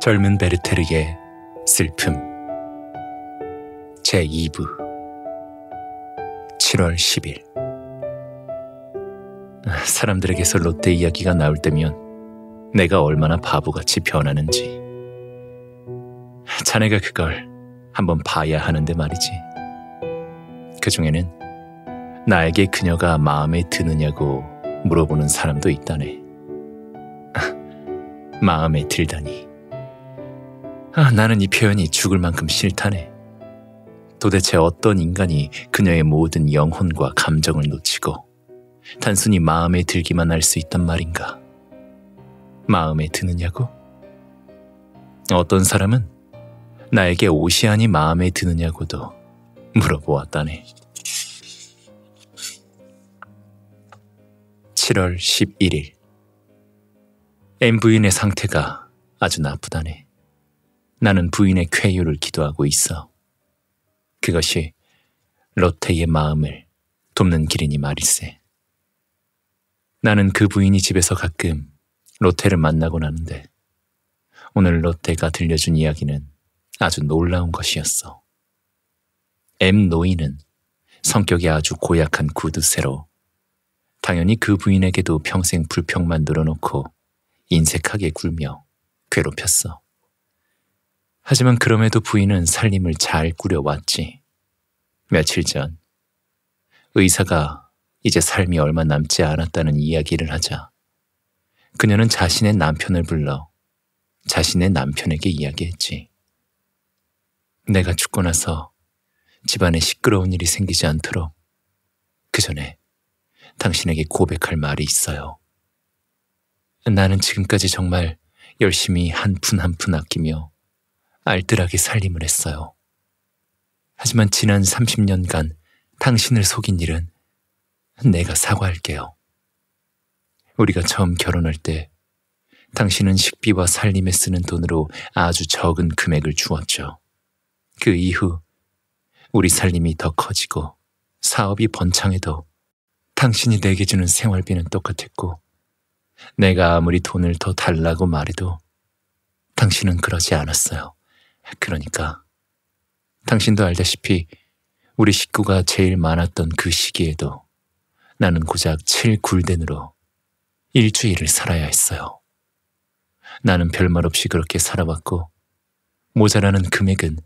젊은 베르테르의 슬픔 제2부 7월 10일 사람들에게서 롯데 이야기가 나올 때면 내가 얼마나 바보같이 변하는지 자네가 그걸 한번 봐야 하는데 말이지 그중에는 나에게 그녀가 마음에 드느냐고 물어보는 사람도 있다네 마음에 들다니 아, 나는 이 표현이 죽을 만큼 싫다네. 도대체 어떤 인간이 그녀의 모든 영혼과 감정을 놓치고 단순히 마음에 들기만 할 수 있단 말인가? 마음에 드느냐고? 어떤 사람은 나에게 옷이 아니 마음에 드느냐고도 물어보았다네. 7월 11일. m 부인의 상태가 아주 나쁘다네. 나는 부인의 쾌유를 기도하고 있어. 그것이 로테의 마음을 돕는 길이니 말일세. 나는 그 부인이 집에서 가끔 로테를 만나고나는데 오늘 로테가 들려준 이야기는 아주 놀라운 것이었어. M 노인은 성격이 아주 고약한 구두쇠로 당연히 그 부인에게도 평생 불평만 늘어놓고 인색하게 굴며 괴롭혔어. 하지만 그럼에도 부인은 살림을 잘 꾸려왔지. 며칠 전 의사가 이제 삶이 얼마 남지 않았다는 이야기를 하자 그녀는 자신의 남편을 불러 자신의 남편에게 이야기했지. 내가 죽고 나서 집안에 시끄러운 일이 생기지 않도록 그 전에 당신에게 고백할 말이 있어요. 나는 지금까지 정말 열심히 한 푼 한 푼 아끼며 알뜰하게 살림을 했어요. 하지만 지난 30년간 당신을 속인 일은 내가 사과할게요. 우리가 처음 결혼할 때 당신은 식비와 살림에 쓰는 돈으로 아주 적은 금액을 주었죠. 그 이후 우리 살림이 더 커지고 사업이 번창해도 당신이 내게 주는 생활비는 똑같았고 내가 아무리 돈을 더 달라고 말해도 당신은 그러지 않았어요. 그러니까 당신도 알다시피 우리 식구가 제일 많았던 그 시기에도 나는 고작 7굴덴으로 일주일을 살아야 했어요. 나는 별말 없이 그렇게 살아왔고 모자라는 금액은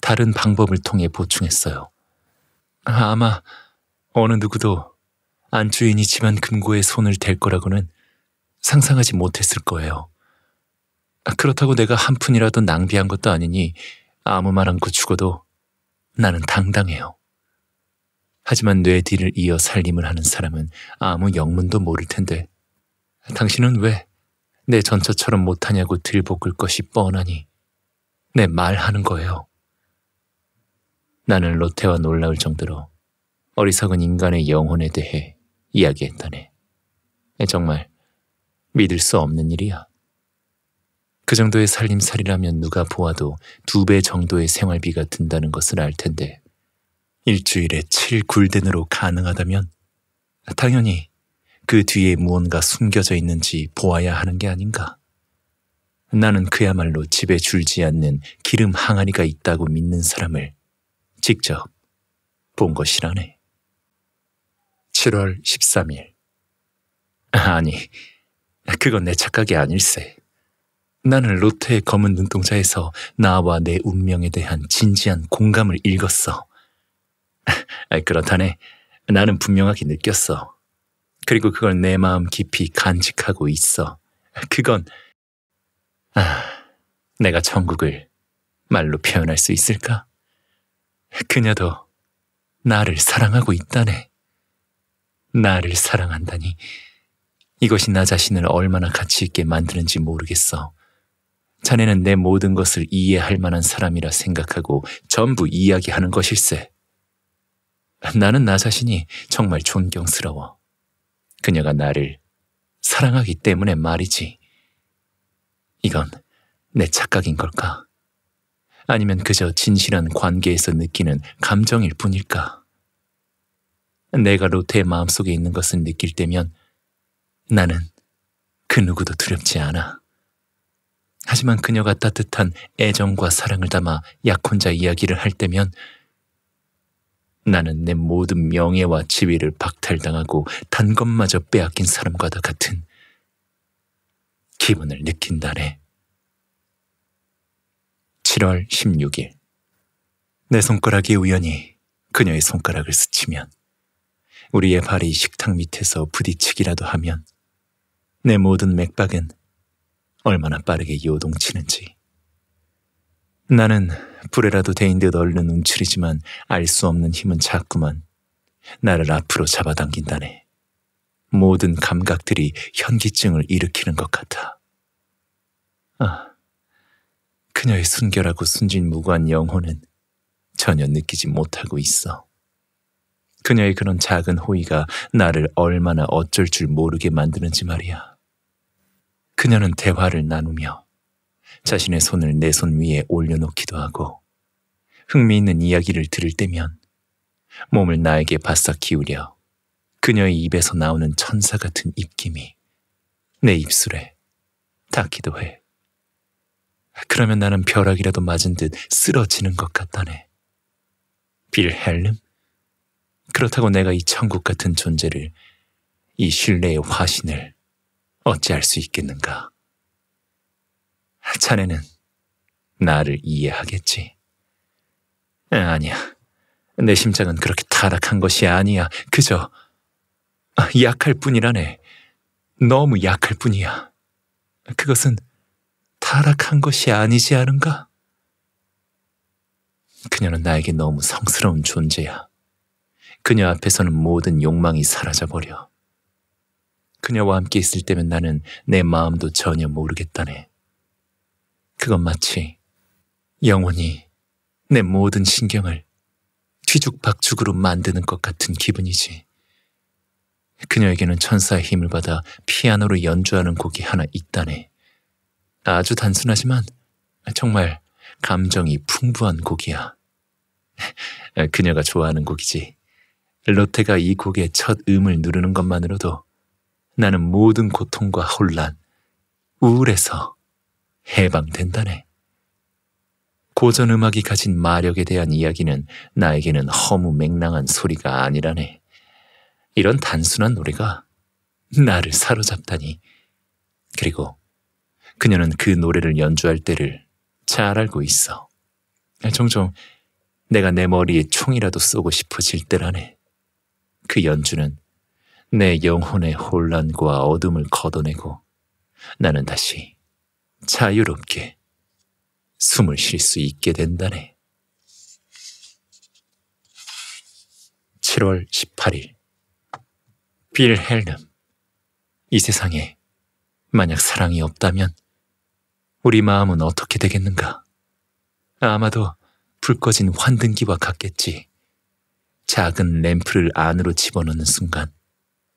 다른 방법을 통해 보충했어요. 아마 어느 누구도 안주인이 집안 금고에 손을 댈 거라고는 상상하지 못했을 거예요. 아, 그렇다고 내가 한 푼이라도 낭비한 것도 아니니 아무 말 않고 죽어도 나는 당당해요. 하지만 뇌 뒤를 이어 살림을 하는 사람은 아무 영문도 모를 텐데 당신은 왜 내 전처처럼 못하냐고 들볶을 것이 뻔하니 내 말하는 거예요. 나는 로테와 놀라울 정도로 어리석은 인간의 영혼에 대해 이야기했다네. 정말 믿을 수 없는 일이야. 그 정도의 살림살이라면 누가 보아도 두 배 정도의 생활비가 든다는 것을 알 텐데 일주일에 7굴덴으로 가능하다면 당연히 그 뒤에 무언가 숨겨져 있는지 보아야 하는 게 아닌가. 나는 그야말로 집에 줄지 않는 기름 항아리가 있다고 믿는 사람을 직접 본 것이라네. 7월 13일. 아니, 그건 내 착각이 아닐세. 나는 로테의 검은 눈동자에서 나와 내 운명에 대한 진지한 공감을 읽었어. 그렇다네. 나는 분명하게 느꼈어. 그리고 그걸 내 마음 깊이 간직하고 있어. 그건, 아, 내가 천국을 말로 표현할 수 있을까? 그녀도 나를 사랑하고 있다네. 나를 사랑한다니. 이것이 나 자신을 얼마나 가치 있게 만드는지 모르겠어. 자네는 내 모든 것을 이해할 만한 사람이라 생각하고 전부 이야기하는 것일세. 나는 나 자신이 정말 존경스러워. 그녀가 나를 사랑하기 때문에 말이지. 이건 내 착각인 걸까? 아니면 그저 진실한 관계에서 느끼는 감정일 뿐일까? 내가 로테의 마음속에 있는 것을 느낄 때면 나는 그 누구도 두렵지 않아. 하지만 그녀가 따뜻한 애정과 사랑을 담아 약혼자 이야기를 할 때면 나는 내 모든 명예와 지위를 박탈당하고 단 것마저 빼앗긴 사람과도 같은 기분을 느낀다네 7월 16일 내 손가락이 우연히 그녀의 손가락을 스치면 우리의 발이 식탁 밑에서 부딪히기라도 하면 내 모든 맥박은 얼마나 빠르게 요동치는지. 나는 불에라도 데인 듯 얼른 움츠리지만 알 수 없는 힘은 자꾸만 나를 앞으로 잡아당긴다네. 모든 감각들이 현기증을 일으키는 것 같아. 아, 그녀의 순결하고 순진무구한 영혼은 전혀 느끼지 못하고 있어. 그녀의 그런 작은 호의가 나를 얼마나 어쩔 줄 모르게 만드는지 말이야. 그녀는 대화를 나누며 자신의 손을 내 손 위에 올려놓기도 하고 흥미있는 이야기를 들을 때면 몸을 나에게 바싹 기울여 그녀의 입에서 나오는 천사 같은 입김이 내 입술에 닿기도 해. 그러면 나는 벼락이라도 맞은 듯 쓰러지는 것 같다네. 빌헬름? 그렇다고 내가 이 천국 같은 존재를, 이 신뢰의 화신을 어찌할 수 있겠는가. 자네는 나를 이해하겠지. 아니야. 내 심장은 그렇게 타락한 것이 아니야. 그저 약할 뿐이라네. 너무 약할 뿐이야. 그것은 타락한 것이 아니지 않은가? 그녀는 나에게 너무 성스러운 존재야. 그녀 앞에서는 모든 욕망이 사라져버려. 그녀와 함께 있을 때면 나는 내 마음도 전혀 모르겠다네. 그건 마치 영혼이 내 모든 신경을 뒤죽박죽으로 만드는 것 같은 기분이지. 그녀에게는 천사의 힘을 받아 피아노로 연주하는 곡이 하나 있다네. 아주 단순하지만 정말 감정이 풍부한 곡이야. 그녀가 좋아하는 곡이지. 롯데가이 곡의 첫 음을 누르는 것만으로도 나는 모든 고통과 혼란, 우울에서 해방된다네. 고전 음악이 가진 마력에 대한 이야기는 나에게는 허무 맹랑한 소리가 아니라네. 이런 단순한 노래가 나를 사로잡다니. 그리고 그녀는 그 노래를 연주할 때를 잘 알고 있어. 아, 종종 내가 내 머리에 총이라도 쏘고 싶어질 때라네. 그 연주는 내 영혼의 혼란과 어둠을 걷어내고 나는 다시 자유롭게 숨을 쉴 수 있게 된다네. 7월 18일 빌헬름 이 세상에 만약 사랑이 없다면 우리 마음은 어떻게 되겠는가? 아마도 불 꺼진 환등기와 같겠지. 작은 램프를 안으로 집어넣는 순간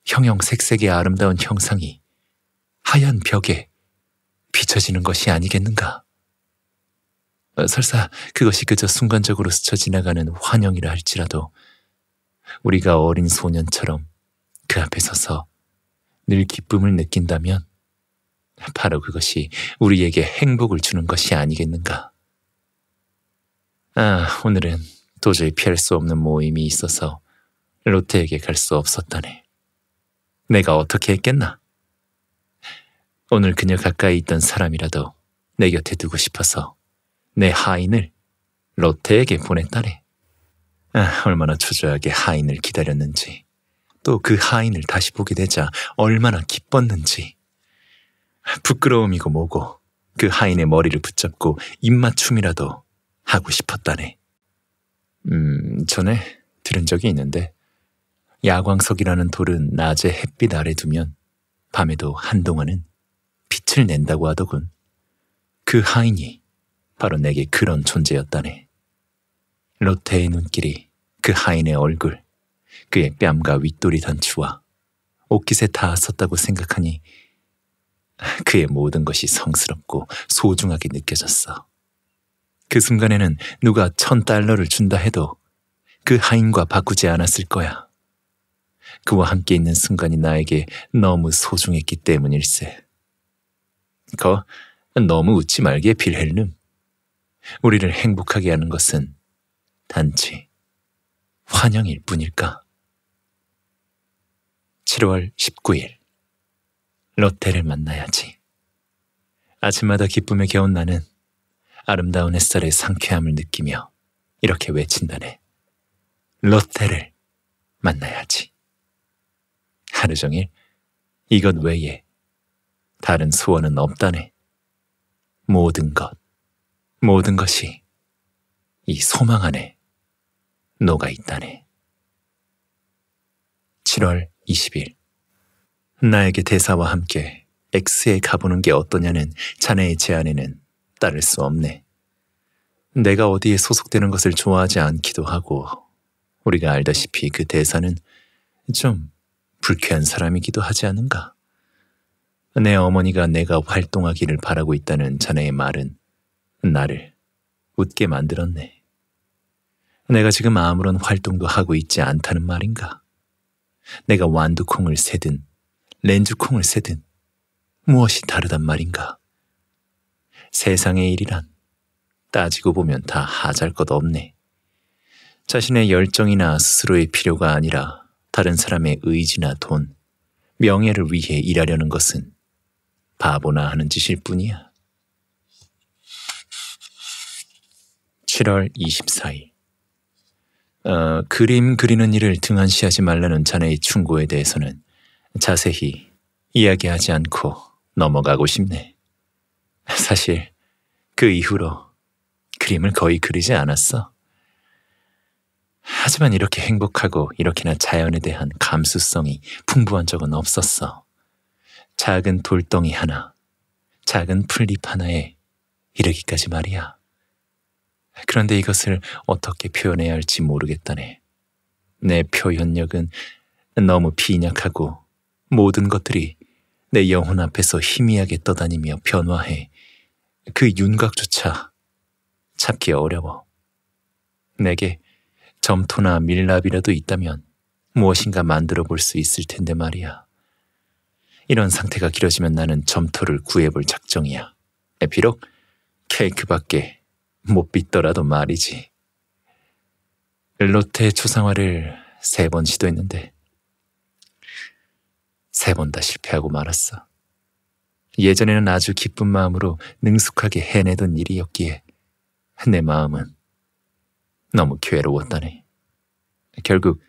형형색색의 아름다운 형상이 하얀 벽에 비춰지는 것이 아니겠는가? 어, 설사 그것이 그저 순간적으로 스쳐 지나가는 환영이라 할지라도 우리가 어린 소년처럼 그 앞에 서서 늘 기쁨을 느낀다면 바로 그것이 우리에게 행복을 주는 것이 아니겠는가? 아, 오늘은 도저히 피할 수 없는 모임이 있어서 롯데에게 갈 수 없었다네. 내가 어떻게 했겠나? 오늘 그녀 가까이 있던 사람이라도 내 곁에 두고 싶어서 내 하인을 로테에게 보냈다네. 아, 얼마나 초조하게 하인을 기다렸는지 또 그 하인을 다시 보게 되자 얼마나 기뻤는지 부끄러움이고 뭐고 그 하인의 머리를 붙잡고 입맞춤이라도 하고 싶었다네. 음, 전에 들은 적이 있는데 야광석이라는 돌은 낮에 햇빛 아래 두면 밤에도 한동안은 빛을 낸다고 하더군. 그 하인이 바로 내게 그런 존재였다네. 로테의 눈길이 그 하인의 얼굴, 그의 뺨과 윗돌이 단추와 옷깃에 닿았었다고 생각하니 그의 모든 것이 성스럽고 소중하게 느껴졌어. 그 순간에는 누가 천 달러를 준다 해도 그 하인과 바꾸지 않았을 거야. 그와 함께 있는 순간이 나에게 너무 소중했기 때문일세. 거, 너무 웃지 말게 빌헬름. 우리를 행복하게 하는 것은 단지 환영일 뿐일까? 7월 19일 롯데를 만나야지. 아침마다 기쁨에 겨운 나는 아름다운 햇살의 상쾌함을 느끼며 이렇게 외친다네. 롯데를 만나야지. 하루 종일 이것 외에 다른 소원은 없다네. 모든 것, 모든 것이 이 소망 안에 녹아 있다네. 7월 20일 나에게 대사와 함께 X에 가보는 게 어떠냐는 자네의 제안에는 따를 수 없네. 내가 어디에 소속되는 것을 좋아하지 않기도 하고 우리가 알다시피 그 대사는 좀 불쾌한 사람이기도 하지 않은가? 내 어머니가 내가 활동하기를 바라고 있다는 자네의 말은 나를 웃게 만들었네. 내가 지금 아무런 활동도 하고 있지 않다는 말인가? 내가 완두콩을 세든 렌즈콩을 세든 무엇이 다르단 말인가? 세상의 일이란 따지고 보면 다 하잘 것 없네. 자신의 열정이나 스스로의 필요가 아니라 다른 사람의 의지나 돈, 명예를 위해 일하려는 것은 바보나 하는 짓일 뿐이야. 7월 24일 어, 그림 그리는 일을 등한시하지 말라는 자네의 충고에 대해서는 자세히 이야기하지 않고 넘어가고 싶네. 사실 그 이후로 그림을 거의 그리지 않았어. 하지만 이렇게 행복하고 이렇게나 자연에 대한 감수성이 풍부한 적은 없었어. 작은 돌덩이 하나, 작은 풀잎 하나에 이르기까지 말이야. 그런데 이것을 어떻게 표현해야 할지 모르겠다네. 내 표현력은 너무 빈약하고 모든 것들이 내 영혼 앞에서 희미하게 떠다니며 변화해 그 윤곽조차 잡기 어려워. 내게 점토나 밀랍이라도 있다면 무엇인가 만들어 볼 수 있을 텐데 말이야. 이런 상태가 길어지면 나는 점토를 구해볼 작정이야. 비록 케이크밖에 못 빚더라도 말이지. 롯데 초상화를 세 번 시도했는데 세 번 다 실패하고 말았어. 예전에는 아주 기쁜 마음으로 능숙하게 해내던 일이었기에 내 마음은 너무 괴로웠다니. 결국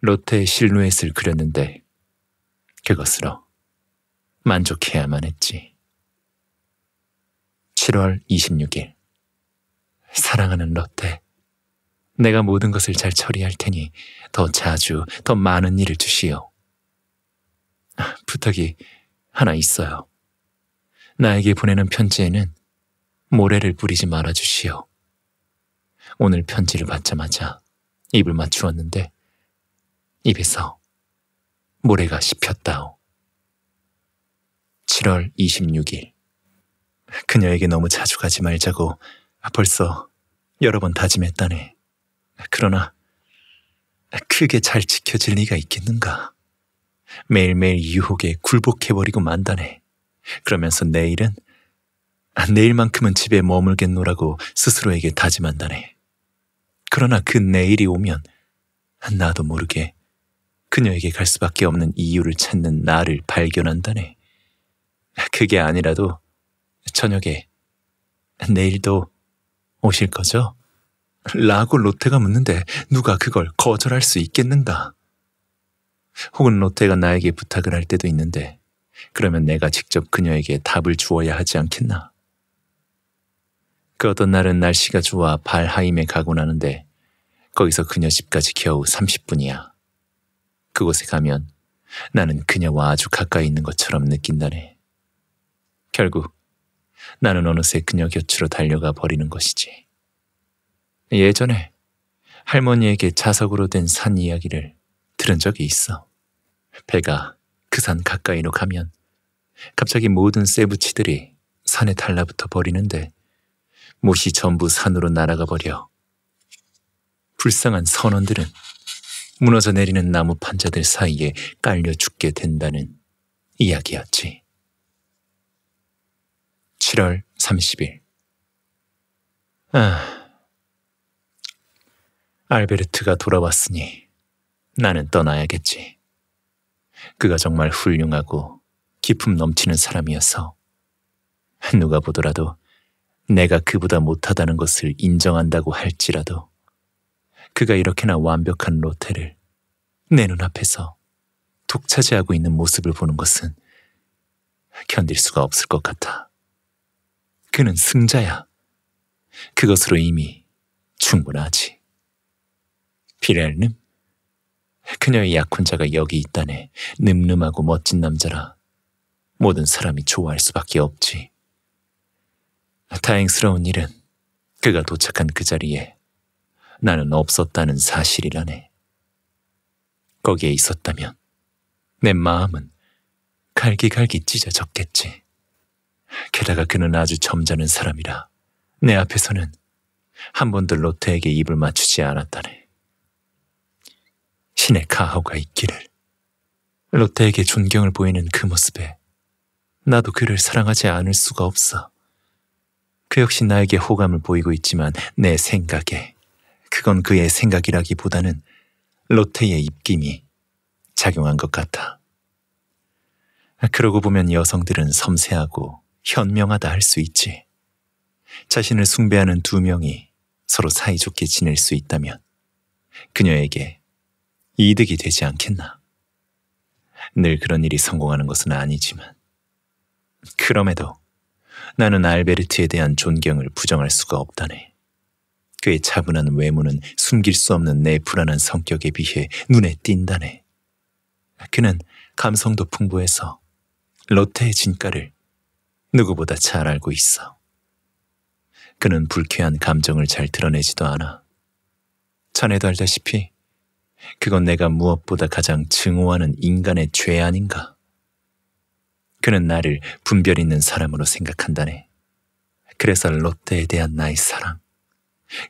롯데의 실루엣을 그렸는데 그것으로 만족해야만 했지. 7월 26일 사랑하는 롯데 내가 모든 것을 잘 처리할 테니 더 자주 더 많은 일을 주시오. 아, 부탁이 하나 있어요. 나에게 보내는 편지에는 모래를 뿌리지 말아 주시오. 오늘 편지를 받자마자 입을 맞추었는데 입에서 모래가 씹혔다오. 7월 26일 그녀에게 너무 자주 가지 말자고 벌써 여러 번 다짐했다네. 그러나 크게 잘 지켜질 리가 있겠는가. 매일매일 유혹에 굴복해버리고 만다네. 그러면서 내일은 내일만큼은 집에 머물겠노라고 스스로에게 다짐한다네. 그러나 그 내일이 오면 나도 모르게 그녀에게 갈 수밖에 없는 이유를 찾는 나를 발견한다네. 그게 아니라도 저녁에 내일도 오실 거죠? 라고 로테가 묻는데 누가 그걸 거절할 수 있겠는가? 혹은 로테가 나에게 부탁을 할 때도 있는데 그러면 내가 직접 그녀에게 답을 주어야 하지 않겠나? 그 어떤 날은 날씨가 좋아 발하임에 가곤 하는데 거기서 그녀 집까지 겨우 30분이야. 그곳에 가면 나는 그녀와 아주 가까이 있는 것처럼 느낀다네. 결국 나는 어느새 그녀 곁으로 달려가 버리는 것이지. 예전에 할머니에게 자석으로 된 산 이야기를 들은 적이 있어. 배가 그 산 가까이로 가면 갑자기 모든 세부치들이 산에 달라붙어 버리는데 못이 전부 산으로 날아가 버려 불쌍한 선원들은 무너져 내리는 나무 판자들 사이에 깔려 죽게 된다는 이야기였지. 7월 30일. 아, 알베르트가 돌아왔으니 나는 떠나야겠지. 그가 정말 훌륭하고 기품 넘치는 사람이어서 누가 보더라도 내가 그보다 못하다는 것을 인정한다고 할지라도 그가 이렇게나 완벽한 로테를 내 눈앞에서 독차지하고 있는 모습을 보는 것은 견딜 수가 없을 것 같아. 그는 승자야. 그것으로 이미 충분하지. 비렐님 그녀의 약혼자가 여기 있다네. 늠름하고 멋진 남자라 모든 사람이 좋아할 수밖에 없지. 다행스러운 일은 그가 도착한 그 자리에 나는 없었다는 사실이라네. 거기에 있었다면 내 마음은 갈기갈기 찢어졌겠지. 게다가 그는 아주 점잖은 사람이라 내 앞에서는 한 번도 로테에게 입을 맞추지 않았다네. 신의 가호가 있기를. 로테에게 존경을 보이는 그 모습에 나도 그를 사랑하지 않을 수가 없어. 그 역시 나에게 호감을 보이고 있지만 내 생각에 그건 그의 생각이라기보다는 로테의 입김이 작용한 것 같아. 그러고 보면 여성들은 섬세하고 현명하다 할 수 있지. 자신을 숭배하는 두 명이 서로 사이좋게 지낼 수 있다면 그녀에게 이득이 되지 않겠나. 늘 그런 일이 성공하는 것은 아니지만 그럼에도 나는 알베르트에 대한 존경을 부정할 수가 없다네. 그의 차분한 외모는 숨길 수 없는 내 불안한 성격에 비해 눈에 띈다네. 그는 감성도 풍부해서 로테의 진가를 누구보다 잘 알고 있어. 그는 불쾌한 감정을 잘 드러내지도 않아. 전에도 알다시피 그건 내가 무엇보다 가장 증오하는 인간의 죄 아닌가. 그는 나를 분별 있는 사람으로 생각한다네. 그래서 롯데에 대한 나의 사랑,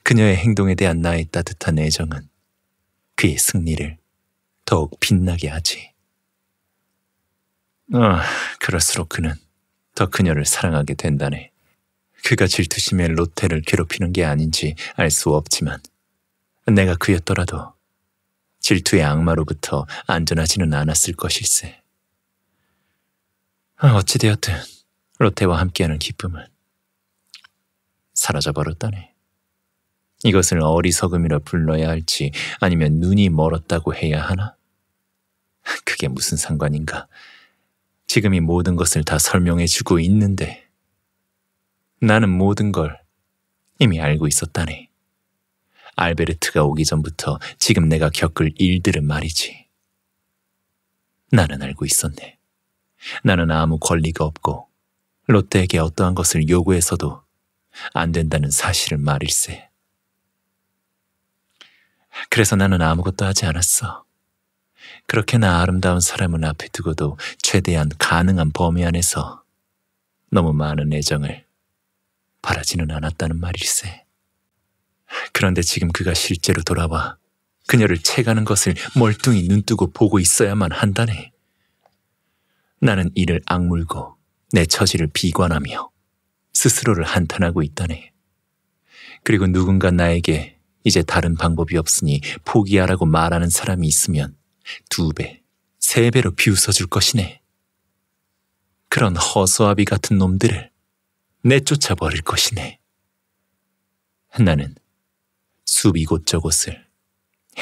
그녀의 행동에 대한 나의 따뜻한 애정은 그의 승리를 더욱 빛나게 하지. 아, 그럴수록 그는 더 그녀를 사랑하게 된다네. 그가 질투심에 롯데를 괴롭히는 게 아닌지 알 수 없지만 내가 그였더라도 질투의 악마로부터 안전하지는 않았을 것일세. 아, 어찌되었든 롯데와 함께하는 기쁨은 사라져버렸다네. 이것을 어리석음이라 불러야 할지 아니면 눈이 멀었다고 해야 하나? 그게 무슨 상관인가? 지금 이 모든 것을 다 설명해주고 있는데 나는 모든 걸 이미 알고 있었다네. 알베르트가 오기 전부터 지금 내가 겪을 일들은 말이지. 나는 알고 있었네. 나는 아무 권리가 없고 롯데에게 어떠한 것을 요구해서도 안 된다는 사실을 말일세. 그래서 나는 아무것도 하지 않았어. 그렇게나 아름다운 사람은 앞에 두고도 최대한 가능한 범위 안에서 너무 많은 애정을 바라지는 않았다는 말일세. 그런데 지금 그가 실제로 돌아와 그녀를 채가는 것을 멀뚱히 눈뜨고 보고 있어야만 한다네. 나는 이를 악물고 내 처지를 비관하며 스스로를 한탄하고 있다네. 그리고 누군가 나에게 이제 다른 방법이 없으니 포기하라고 말하는 사람이 있으면 두 배, 세 배로 비웃어줄 것이네. 그런 허수아비 같은 놈들을 내쫓아 버릴 것이네. 나는 숲 이곳저곳을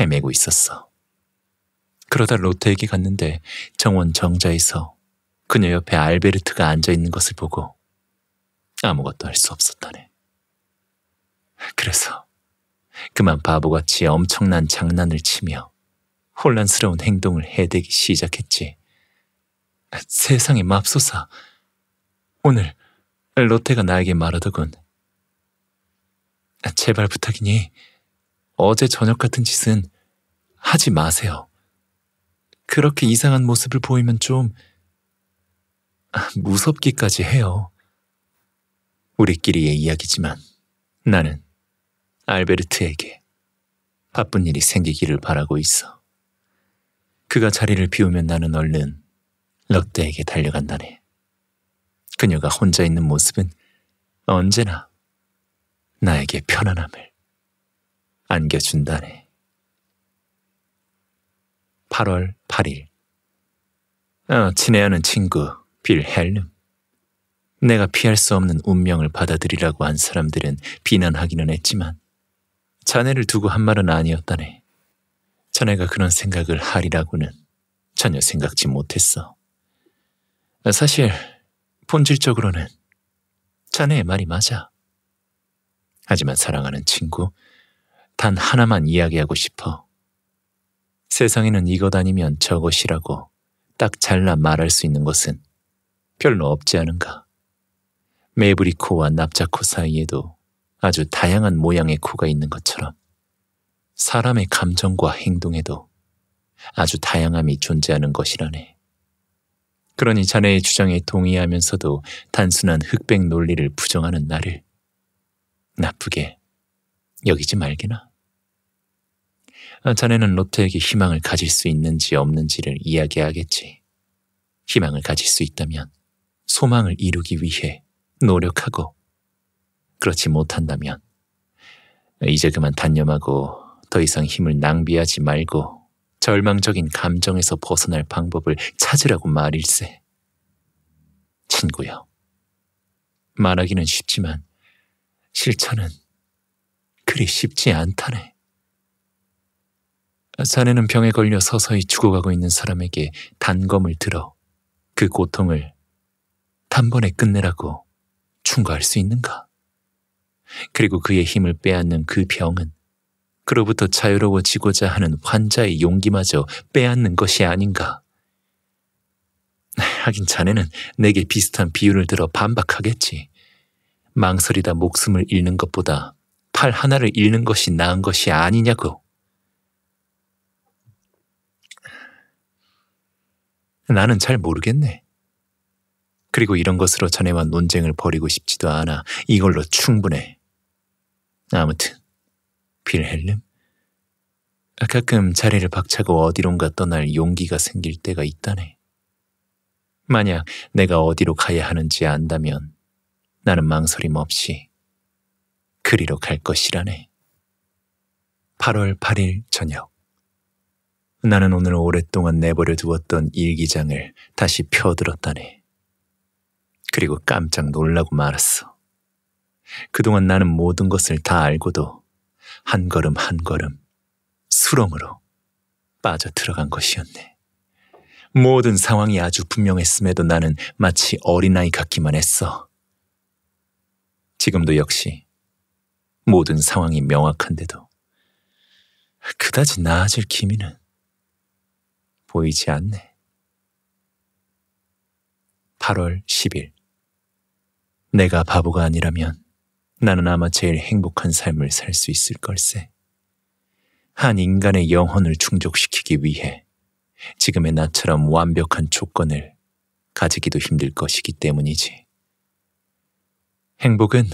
헤매고 있었어. 그러다 로테에게 갔는데 정원 정자에서 그녀 옆에 알베르트가 앉아 있는 것을 보고 아무것도 할 수 없었다네. 그래서 그만 바보같이 엄청난 장난을 치며 혼란스러운 행동을 해대기 시작했지. 세상에 맙소사. 오늘 롯데가 나에게 말하더군. 제발 부탁이니 어제 저녁 같은 짓은 하지 마세요. 그렇게 이상한 모습을 보이면 좀 무섭기까지 해요. 우리끼리의 이야기지만 나는 알베르트에게 바쁜 일이 생기기를 바라고 있어. 그가 자리를 비우면 나는 얼른 럭데에게 달려간다네. 그녀가 혼자 있는 모습은 언제나 나에게 편안함을 안겨준다네. 8월 8일. 어, 친애하는 친구. 빌헬름. 내가 피할 수 없는 운명을 받아들이라고 한 사람들은 비난하기는 했지만 자네를 두고 한 말은 아니었다네. 자네가 그런 생각을 하리라고는 전혀 생각지 못했어. 사실 본질적으로는 자네의 말이 맞아. 하지만 사랑하는 친구, 단 하나만 이야기하고 싶어. 세상에는 이것 아니면 저것이라고 딱 잘라 말할 수 있는 것은 별로 없지 않은가. 메이브리 코와 납작 코 사이에도 아주 다양한 모양의 코가 있는 것처럼 사람의 감정과 행동에도 아주 다양함이 존재하는 것이라네. 그러니 자네의 주장에 동의하면서도 단순한 흑백 논리를 부정하는 나를 나쁘게 여기지 말게나. 아, 자네는 로테에게 희망을 가질 수 있는지 없는지를 이야기하겠지. 희망을 가질 수 있다면 소망을 이루기 위해 노력하고 그렇지 못한다면 이제 그만 단념하고 더 이상 힘을 낭비하지 말고 절망적인 감정에서 벗어날 방법을 찾으라고 말일세. 친구여, 말하기는 쉽지만 실천은 그리 쉽지 않다네. 자네는 병에 걸려 서서히 죽어가고 있는 사람에게 단검을 들어 그 고통을 단번에 끝내라고 충고할 수 있는가? 그리고 그의 힘을 빼앗는 그 병은 그로부터 자유로워지고자 하는 환자의 용기마저 빼앗는 것이 아닌가? 하긴 자네는 내게 비슷한 비유를 들어 반박하겠지. 망설이다 목숨을 잃는 것보다 팔 하나를 잃는 것이 나은 것이 아니냐고. 나는 잘 모르겠네. 그리고 이런 것으로 자네와 논쟁을 벌이고 싶지도 않아. 이걸로 충분해. 아무튼 빌헬름? 가끔 자리를 박차고 어디론가 떠날 용기가 생길 때가 있다네. 만약 내가 어디로 가야 하는지 안다면 나는 망설임 없이 그리로 갈 것이라네. 8월 8일 저녁. 나는 오늘 오랫동안 내버려 두었던 일기장을 다시 펴들었다네. 그리고 깜짝 놀라고 말았어. 그동안 나는 모든 것을 다 알고도 한 걸음 한 걸음 수렁으로 빠져 들어간 것이었네. 모든 상황이 아주 분명했음에도 나는 마치 어린아이 같기만 했어. 지금도 역시 모든 상황이 명확한데도 그다지 나아질 기미는 보이지 않네. 8월 10일 내가 바보가 아니라면 나는 아마 제일 행복한 삶을 살 수 있을 걸세. 한 인간의 영혼을 충족시키기 위해 지금의 나처럼 완벽한 조건을 가지기도 힘들 것이기 때문이지. 행복은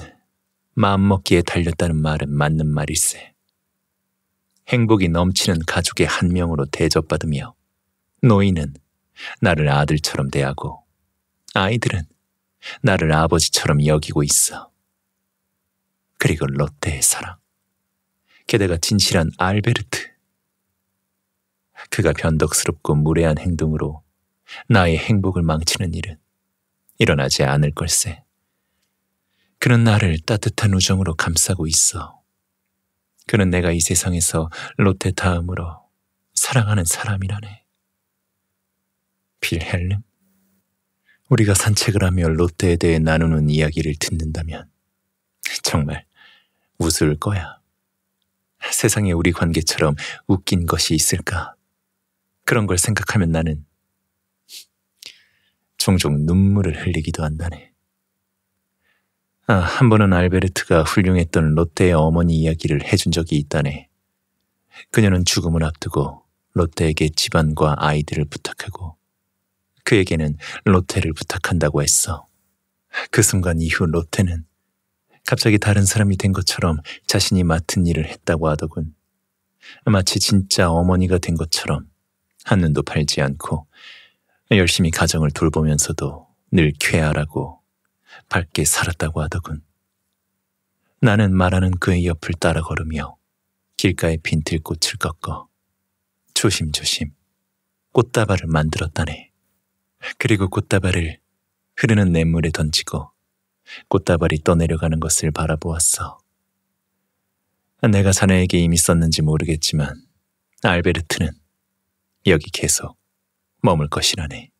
마음먹기에 달렸다는 말은 맞는 말일세. 행복이 넘치는 가족의 한 명으로 대접받으며 노인은 나를 아들처럼 대하고 아이들은 나를 아버지처럼 여기고 있어. 그리고 롯데의 사랑. 게다가 진실한 알베르트. 그가 변덕스럽고 무례한 행동으로 나의 행복을 망치는 일은 일어나지 않을 걸세. 그는 나를 따뜻한 우정으로 감싸고 있어. 그는 내가 이 세상에서 롯데 다음으로 사랑하는 사람이라네. 빌헬름? 우리가 산책을 하며 롯데에 대해 나누는 이야기를 듣는다면 정말 웃을 거야. 세상에 우리 관계처럼 웃긴 것이 있을까? 그런 걸 생각하면 나는 종종 눈물을 흘리기도 한다네. 아, 한 번은 알베르트가 훌륭했던 롯데의 어머니 이야기를 해준 적이 있다네. 그녀는 죽음을 앞두고 롯데에게 집안과 아이들을 부탁하고 그에게는 로테를 부탁한다고 했어. 그 순간 이후 로테는 갑자기 다른 사람이 된 것처럼 자신이 맡은 일을 했다고 하더군. 마치 진짜 어머니가 된 것처럼 한눈도 팔지 않고 열심히 가정을 돌보면서도 늘 쾌활하고 밝게 살았다고 하더군. 나는 말하는 그의 옆을 따라 걸으며 길가에 빈틀꽃을 꺾어 조심조심 꽃다발을 만들었다네. 그리고 꽃다발을 흐르는 냇물에 던지고 꽃다발이 떠내려가는 것을 바라보았어. 내가 사내에게 이미 썼는지 모르겠지만 알베르트는 여기 계속 머물 것이라네.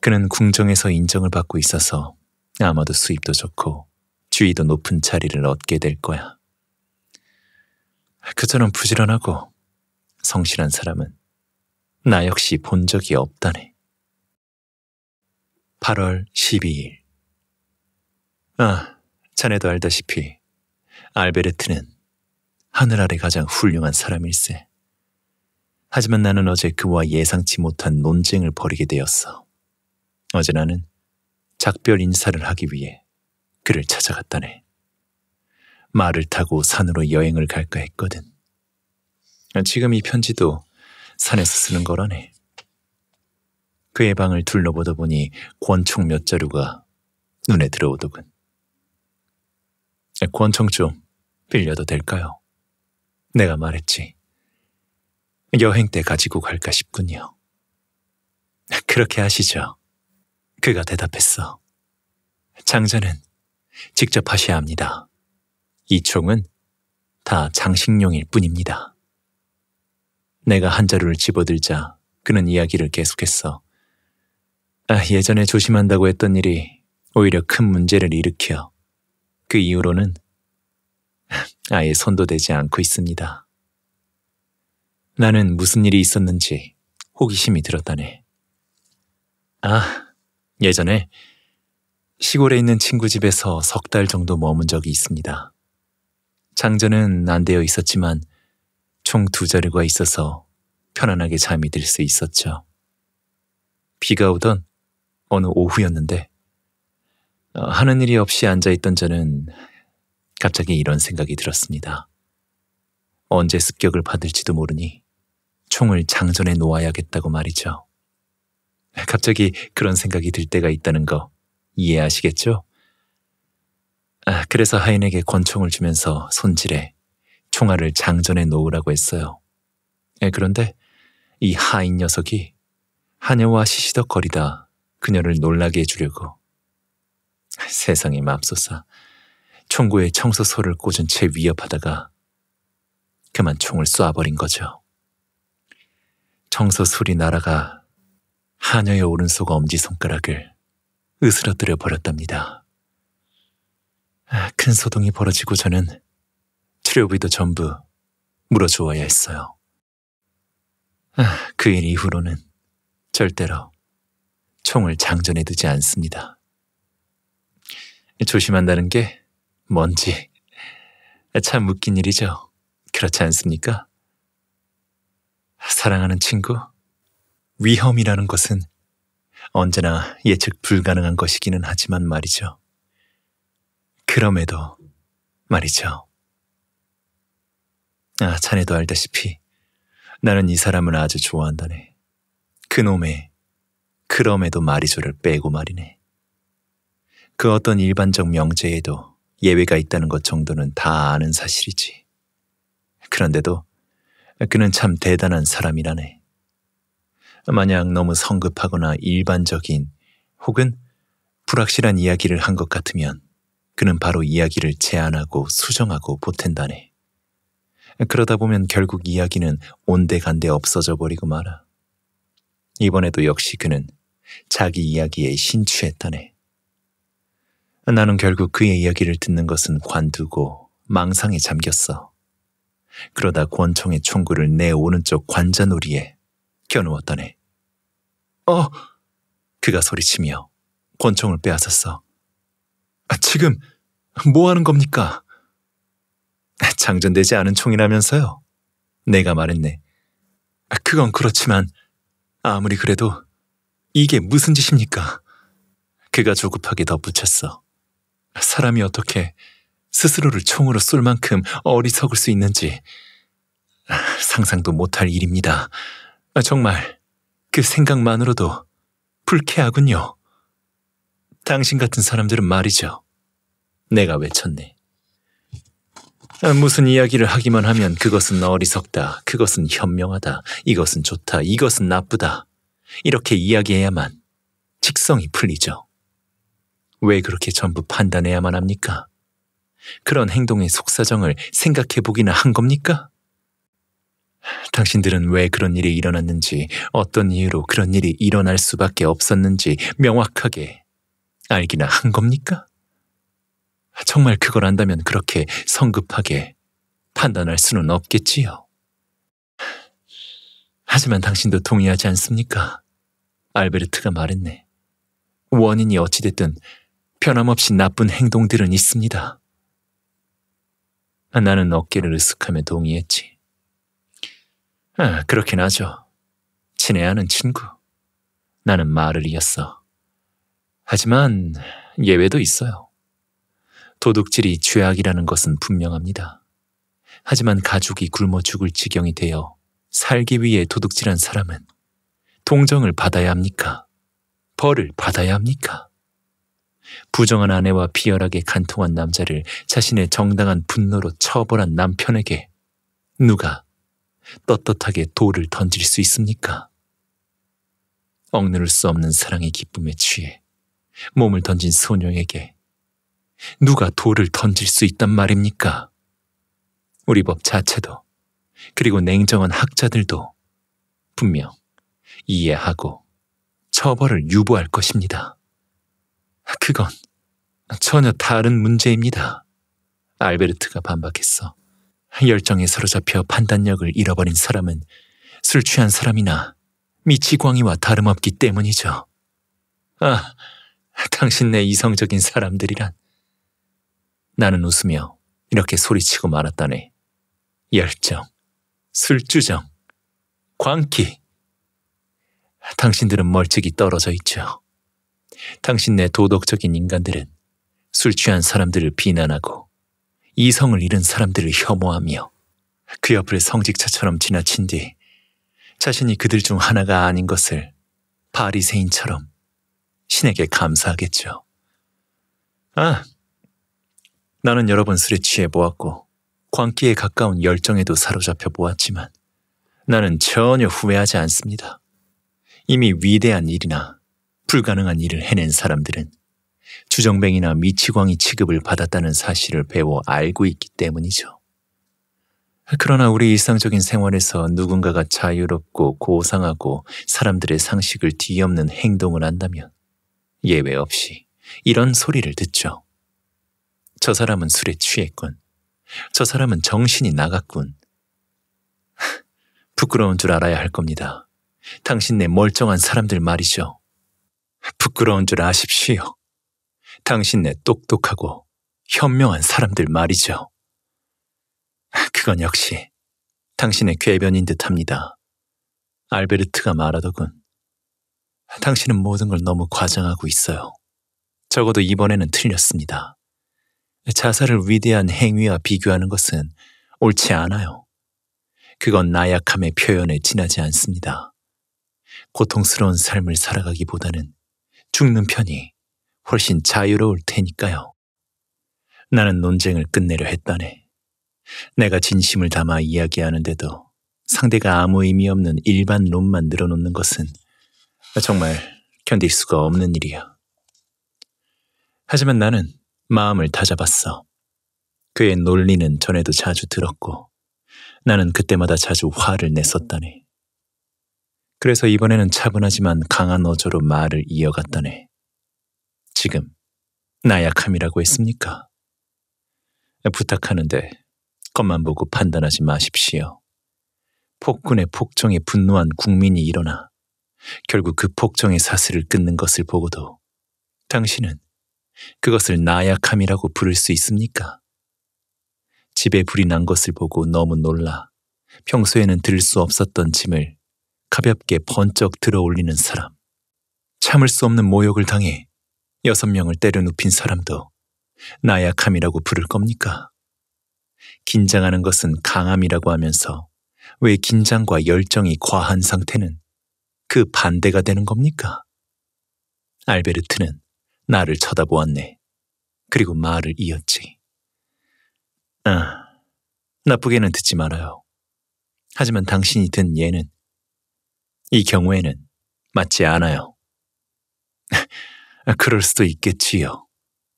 그는 궁정에서 인정을 받고 있어서 아마도 수입도 좋고 주의도 높은 자리를 얻게 될 거야. 그처럼 부지런하고 성실한 사람은 나 역시 본 적이 없다네. 8월 12일. 아, 자네도 알다시피 알베르트는 하늘 아래 가장 훌륭한 사람일세. 하지만 나는 어제 그와 예상치 못한 논쟁을 벌이게 되었어. 어제 나는 작별 인사를 하기 위해 그를 찾아갔다네. 말을 타고 산으로 여행을 갈까 했거든. 지금 이 편지도 산에서 쓰는 거라네. 그의 방을 둘러보다 보니 권총 몇 자루가 눈에 들어오더군. 권총 좀 빌려도 될까요? 내가 말했지. 여행 때 가지고 갈까 싶군요. 그렇게 하시죠. 그가 대답했어. 장전은 직접 하셔야 합니다. 이 총은 다 장식용일 뿐입니다. 내가 한 자루를 집어들자 그는 이야기를 계속했어. 아, 예전에 조심한다고 했던 일이 오히려 큰 문제를 일으켜 그 이후로는 아예 손도 대지 않고 있습니다. 나는 무슨 일이 있었는지 호기심이 들었다네. 아, 예전에 시골에 있는 친구 집에서 석 달 정도 머문 적이 있습니다. 장전은 안 되어 있었지만 총 두 자루가 있어서 편안하게 잠이 들 수 있었죠. 비가 오던 어느 오후였는데 어, 하는 일이 없이 앉아있던 저는 갑자기 이런 생각이 들었습니다. 언제 습격을 받을지도 모르니 총을 장전에 놓아야겠다고 말이죠. 갑자기 그런 생각이 들 때가 있다는 거 이해하시겠죠? 아, 그래서 하인에게 권총을 주면서 손질해 총알을 장전에 놓으라고 했어요. 예, 그런데 이 하인 녀석이 하녀와 시시덕거리다 그녀를 놀라게 해주려고. 세상에 맙소사. 총구에 청소소를 꽂은 채 위협하다가 그만 총을 쏴버린 거죠. 청소술이 날아가 하녀의 오른속 엄지손가락을 으스러뜨려 버렸답니다. 큰 소동이 벌어지고 저는 치료비도 전부 물어주어야 했어요. 그 일 이후로는 절대로 총을 장전해 두지 않습니다. 조심한다는 게 뭔지 참 웃긴 일이죠. 그렇지 않습니까? 사랑하는 친구, 위험이라는 것은 언제나 예측 불가능한 것이기는 하지만 말이죠. 그럼에도 말이죠. 아, 자네도 알다시피 나는 이 사람을 아주 좋아한다네. 그놈의 그럼에도 마리조를 빼고 말이네. 그 어떤 일반적 명제에도 예외가 있다는 것 정도는 다 아는 사실이지. 그런데도 그는 참 대단한 사람이라네. 만약 너무 성급하거나 일반적인 혹은 불확실한 이야기를 한 것 같으면 그는 바로 이야기를 제안하고 수정하고 보탠다네. 그러다 보면 결국 이야기는 온데간데 없어져 버리고 말아. 이번에도 역시 그는 자기 이야기에 신취했다네. 나는 결국 그의 이야기를 듣는 것은 관두고 망상에 잠겼어. 그러다 권총의 총구를 내 오른쪽 관자놀이에 껴누웠다네. 어! 그가 소리치며 권총을 빼앗았어. 아, 지금 뭐 하는 겁니까? 장전되지 않은 총이라면서요. 내가 말했네. 아, 그건 그렇지만 아무리 그래도 이게 무슨 짓입니까? 그가 조급하게 덧붙였어. 사람이 어떻게 스스로를 총으로 쏠 만큼 어리석을 수 있는지 상상도 못할 일입니다. 정말 그 생각만으로도 불쾌하군요. 당신 같은 사람들은 말이죠. 내가 외쳤네. 무슨 이야기를 하기만 하면 그것은 어리석다, 그것은 현명하다, 이것은 좋다, 이것은 나쁘다. 이렇게 이야기해야만 직성이 풀리죠. 왜 그렇게 전부 판단해야만 합니까? 그런 행동의 속사정을 생각해 보기나 한 겁니까? 당신들은 왜 그런 일이 일어났는지, 어떤 이유로 그런 일이 일어날 수밖에 없었는지 명확하게 알기나 한 겁니까? 정말 그걸 안다면 그렇게 성급하게 판단할 수는 없겠지요. 하지만 당신도 동의하지 않습니까? 알베르트가 말했네. 원인이 어찌됐든 변함없이 나쁜 행동들은 있습니다. 나는 어깨를 으쓱하며 동의했지. 아, 그렇긴 하죠. 친해야 하는 친구. 나는 말을 이었어. 하지만 예외도 있어요. 도둑질이 죄악이라는 것은 분명합니다. 하지만 가족이 굶어 죽을 지경이 되어 살기 위해 도둑질한 사람은 동정을 받아야 합니까? 벌을 받아야 합니까? 부정한 아내와 비열하게 간통한 남자를 자신의 정당한 분노로 처벌한 남편에게 누가 떳떳하게 돌을 던질 수 있습니까? 억누를 수 없는 사랑의 기쁨에 취해 몸을 던진 소녀에게 누가 돌을 던질 수 있단 말입니까? 우리 법 자체도 그리고 냉정한 학자들도 분명 이해하고 처벌을 유보할 것입니다. 그건 전혀 다른 문제입니다. 알베르트가 반박했어. 열정에 사로잡혀 판단력을 잃어버린 사람은 술 취한 사람이나 미치광이와 다름없기 때문이죠. 아, 당신 네 이성적인 사람들이란. 나는 웃으며 이렇게 소리치고 말았다네. 열정. 술주정, 광기. 당신들은 멀찍이 떨어져 있죠. 당신네 도덕적인 인간들은 술 취한 사람들을 비난하고 이성을 잃은 사람들을 혐오하며 그 옆을 성직자처럼 지나친 뒤 자신이 그들 중 하나가 아닌 것을 바리새인처럼 신에게 감사하겠죠. 아, 나는 여러 번 술에 취해 보았고 광기에 가까운 열정에도 사로잡혀 보았지만 나는 전혀 후회하지 않습니다. 이미 위대한 일이나 불가능한 일을 해낸 사람들은 주정뱅이나 미치광이 취급을 받았다는 사실을 배워 알고 있기 때문이죠. 그러나 우리 일상적인 생활에서 누군가가 자유롭고 고상하고 사람들의 상식을 뒤엎는 행동을 한다면 예외 없이 이런 소리를 듣죠. 저 사람은 술에 취했군. 저 사람은 정신이 나갔군. 부끄러운 줄 알아야 할 겁니다. 당신내 멀쩡한 사람들 말이죠. 부끄러운 줄 아십시오. 당신내 똑똑하고 현명한 사람들 말이죠. 그건 역시 당신의 궤변인 듯합니다. 알베르트가 말하더군. 당신은 모든 걸 너무 과장하고 있어요. 적어도 이번에는 틀렸습니다. 자살을 위대한 행위와 비교하는 것은 옳지 않아요. 그건 나약함의 표현에 지나지 않습니다. 고통스러운 삶을 살아가기보다는 죽는 편이 훨씬 자유로울 테니까요. 나는 논쟁을 끝내려 했다네. 내가 진심을 담아 이야기하는데도 상대가 아무 의미 없는 일반 론만 늘어놓는 것은 정말 견딜 수가 없는 일이야. 하지만 나는 마음을 다잡았어. 그의 논리는 전에도 자주 들었고 나는 그때마다 자주 화를 냈었다네. 그래서 이번에는 차분하지만 강한 어조로 말을 이어갔다네. 지금 나약함이라고 했습니까? 부탁하는데 것만 보고 판단하지 마십시오. 폭군의 폭정에 분노한 국민이 일어나 결국 그 폭정의 사슬을 끊는 것을 보고도 당신은 그것을 나약함이라고 부를 수 있습니까? 집에 불이 난 것을 보고 너무 놀라 평소에는 들 수 없었던 짐을 가볍게 번쩍 들어 올리는 사람. 참을 수 없는 모욕을 당해 여섯 명을 때려 눕힌 사람도 나약함이라고 부를 겁니까? 긴장하는 것은 강함이라고 하면서 왜 긴장과 열정이 과한 상태는 그 반대가 되는 겁니까? 알베르트는 나를 쳐다보았네. 그리고 말을 이었지. 아, 나쁘게는 듣지 말아요. 하지만 당신이 든 예는 이 경우에는 맞지 않아요. 그럴 수도 있겠지요.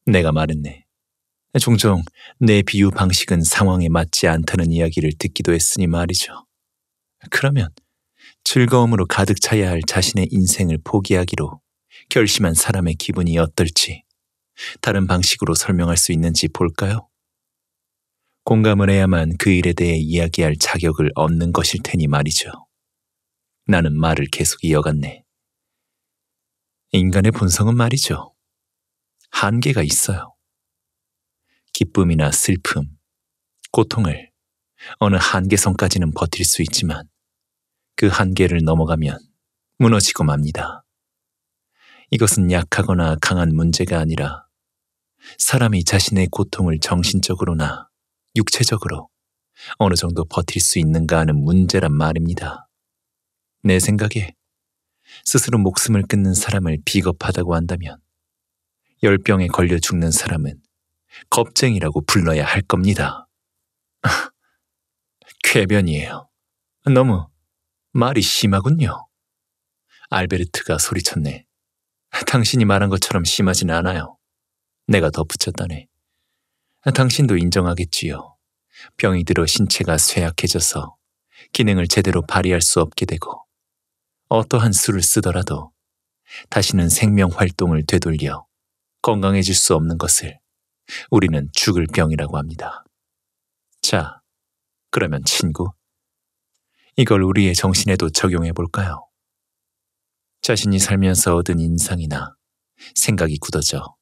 내가 말했네. 종종 내 비유 방식은 상황에 맞지 않다는 이야기를 듣기도 했으니 말이죠. 그러면 즐거움으로 가득 차야 할 자신의 인생을 포기하기로 결심한 사람의 기분이 어떨지 다른 방식으로 설명할 수 있는지 볼까요? 공감을 해야만 그 일에 대해 이야기할 자격을 얻는 것일 테니 말이죠. 나는 말을 계속 이어갔네. 인간의 본성은 말이죠. 한계가 있어요. 기쁨이나 슬픔, 고통을 어느 한계선까지는 버틸 수 있지만 그 한계를 넘어가면 무너지고 맙니다. 이것은 약하거나 강한 문제가 아니라 사람이 자신의 고통을 정신적으로나 육체적으로 어느 정도 버틸 수 있는가 하는 문제란 말입니다. 내 생각에 스스로 목숨을 끊는 사람을 비겁하다고 한다면 열병에 걸려 죽는 사람은 겁쟁이라고 불러야 할 겁니다. 쾌변이에요. 너무 말이 심하군요. 알베르트가 소리쳤네. 당신이 말한 것처럼 심하진 않아요. 내가 덧붙였다네. 당신도 인정하겠지요. 병이 들어 신체가 쇠약해져서 기능을 제대로 발휘할 수 없게 되고 어떠한 수를 쓰더라도 다시는 생명 활동을 되돌려 건강해질 수 없는 것을 우리는 죽을 병이라고 합니다. 자, 그러면 친구, 이걸 우리의 정신에도 적용해 볼까요? 자신이 살면서 얻은 인상이나 생각이 굳어져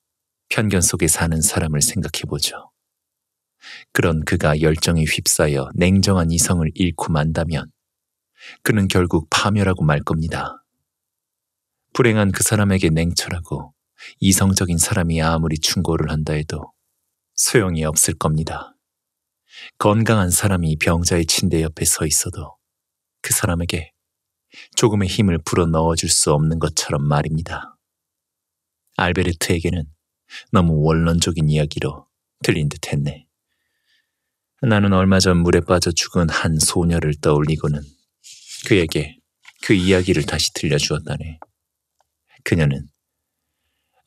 편견 속에 사는 사람을 생각해보죠. 그런 그가 열정에 휩싸여 냉정한 이성을 잃고 만다면 그는 결국 파멸하고 말 겁니다. 불행한 그 사람에게 냉철하고 이성적인 사람이 아무리 충고를 한다 해도 소용이 없을 겁니다. 건강한 사람이 병자의 침대 옆에 서 있어도 그 사람에게 조금의 힘을 불어 넣어줄 수 없는 것처럼 말입니다. 알베르트에게는 너무 원론적인 이야기로 들린 듯 했네. 나는 얼마 전 물에 빠져 죽은 한 소녀를 떠올리고는 그에게 그 이야기를 다시 들려주었다네. 그녀는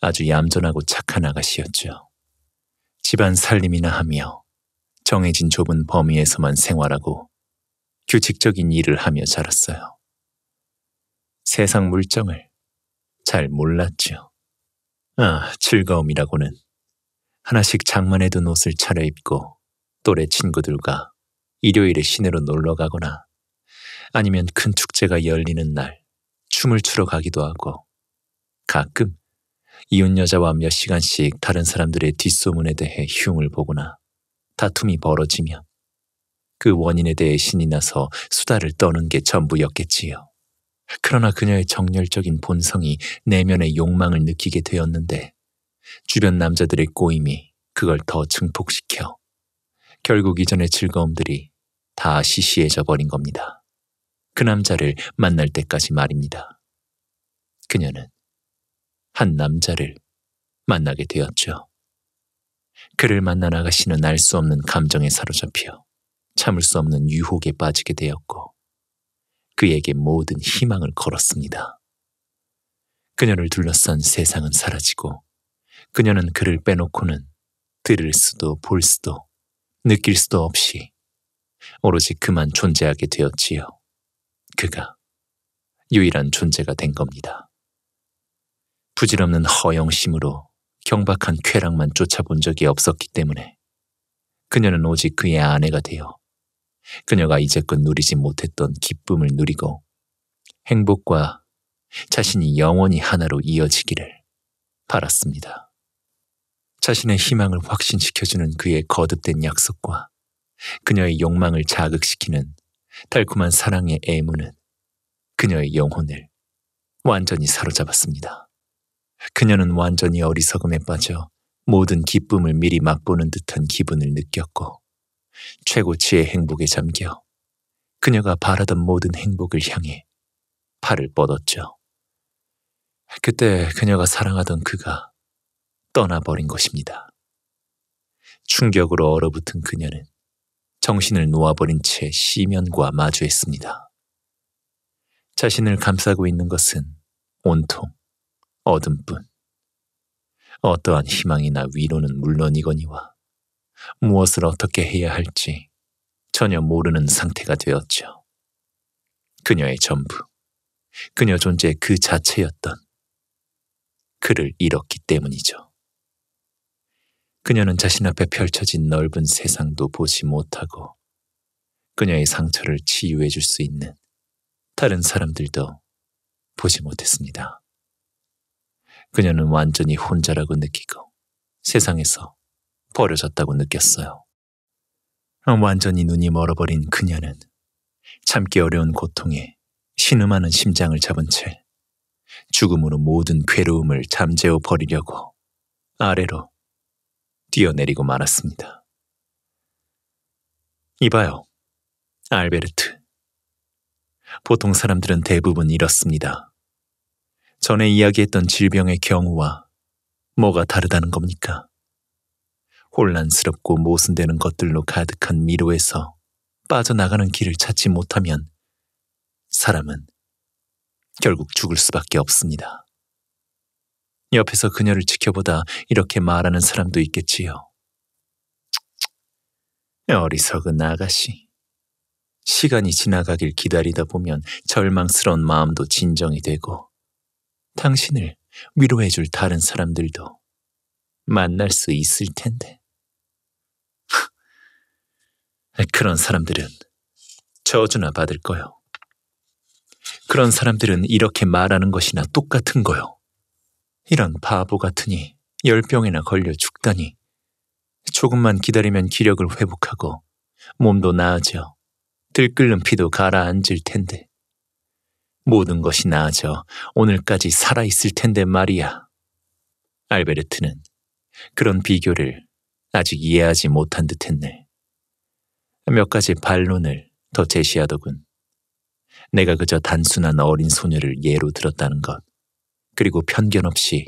아주 얌전하고 착한 아가씨였죠. 집안 살림이나 하며 정해진 좁은 범위에서만 생활하고 규칙적인 일을 하며 자랐어요. 세상 물정을 잘 몰랐죠. 아, 즐거움이라고는 하나씩 장만해 둔 옷을 차려입고 또래 친구들과 일요일에 시내로 놀러 가거나 아니면 큰 축제가 열리는 날 춤을 추러 가기도 하고 가끔 이웃 여자와 몇 시간씩 다른 사람들의 뒷소문에 대해 흉을 보거나 다툼이 벌어지면 그 원인에 대해 신이 나서 수다를 떠는 게 전부였겠지요. 그러나 그녀의 정열적인 본성이 내면의 욕망을 느끼게 되었는데 주변 남자들의 꼬임이 그걸 더 증폭시켜 결국 이전의 즐거움들이 다 시시해져 버린 겁니다. 그 남자를 만날 때까지 말입니다. 그녀는 한 남자를 만나게 되었죠. 그를 만나 나가시는 알 수 없는 감정에 사로잡혀 참을 수 없는 유혹에 빠지게 되었고 그에게 모든 희망을 걸었습니다. 그녀를 둘러싼 세상은 사라지고 그녀는 그를 빼놓고는 들을 수도 볼 수도 느낄 수도 없이 오로지 그만 존재하게 되었지요. 그가 유일한 존재가 된 겁니다. 부질없는 허영심으로 경박한 쾌락만 쫓아본 적이 없었기 때문에 그녀는 오직 그의 아내가 되어 그녀가 이제껏 누리지 못했던 기쁨을 누리고 행복과 자신이 영원히 하나로 이어지기를 바랐습니다. 자신의 희망을 확신시켜주는 그의 거듭된 약속과 그녀의 욕망을 자극시키는 달콤한 사랑의 애무는 그녀의 영혼을 완전히 사로잡았습니다. 그녀는 완전히 어리석음에 빠져 모든 기쁨을 미리 맛보는 듯한 기분을 느꼈고 최고치의 행복에 잠겨 그녀가 바라던 모든 행복을 향해 팔을 뻗었죠. 그때 그녀가 사랑하던 그가 떠나버린 것입니다. 충격으로 얼어붙은 그녀는 정신을 놓아버린 채 시면과 마주했습니다. 자신을 감싸고 있는 것은 온통 어둠뿐. 어떠한 희망이나 위로는 물론이거니와 무엇을 어떻게 해야 할지 전혀 모르는 상태가 되었죠. 그녀의 전부, 그녀 존재 그 자체였던 그를 잃었기 때문이죠. 그녀는 자신 앞에 펼쳐진 넓은 세상도 보지 못하고 그녀의 상처를 치유해 줄 수 있는 다른 사람들도 보지 못했습니다. 그녀는 완전히 혼자라고 느끼고 세상에서 버려졌다고 느꼈어요. 완전히 눈이 멀어버린 그녀는 참기 어려운 고통에 신음하는 심장을 잡은 채 죽음으로 모든 괴로움을 잠재워 버리려고 아래로 뛰어내리고 말았습니다. 이봐요, 알베르트. 보통 사람들은 대부분 이렇습니다. 전에 이야기했던 질병의 경우와 뭐가 다르다는 겁니까? 혼란스럽고 모순되는 것들로 가득한 미로에서 빠져나가는 길을 찾지 못하면 사람은 결국 죽을 수밖에 없습니다. 옆에서 그녀를 지켜보다 이렇게 말하는 사람도 있겠지요. 어리석은 아가씨. 시간이 지나가길 기다리다 보면 절망스러운 마음도 진정이 되고 당신을 위로해줄 다른 사람들도 만날 수 있을 텐데. 그런 사람들은 저주나 받을 거요. 그런 사람들은 이렇게 말하는 것이나 똑같은 거요. 이런 바보 같으니 열병이나 걸려 죽다니. 조금만 기다리면 기력을 회복하고 몸도 나아져 들끓는 피도 가라앉을 텐데. 모든 것이 나아져 오늘까지 살아있을 텐데 말이야. 알베르트는 그런 비교를 아직 이해하지 못한 듯 했네. 몇 가지 반론을 더 제시하더군. 내가 그저 단순한 어린 소녀를 예로 들었다는 것, 그리고 편견 없이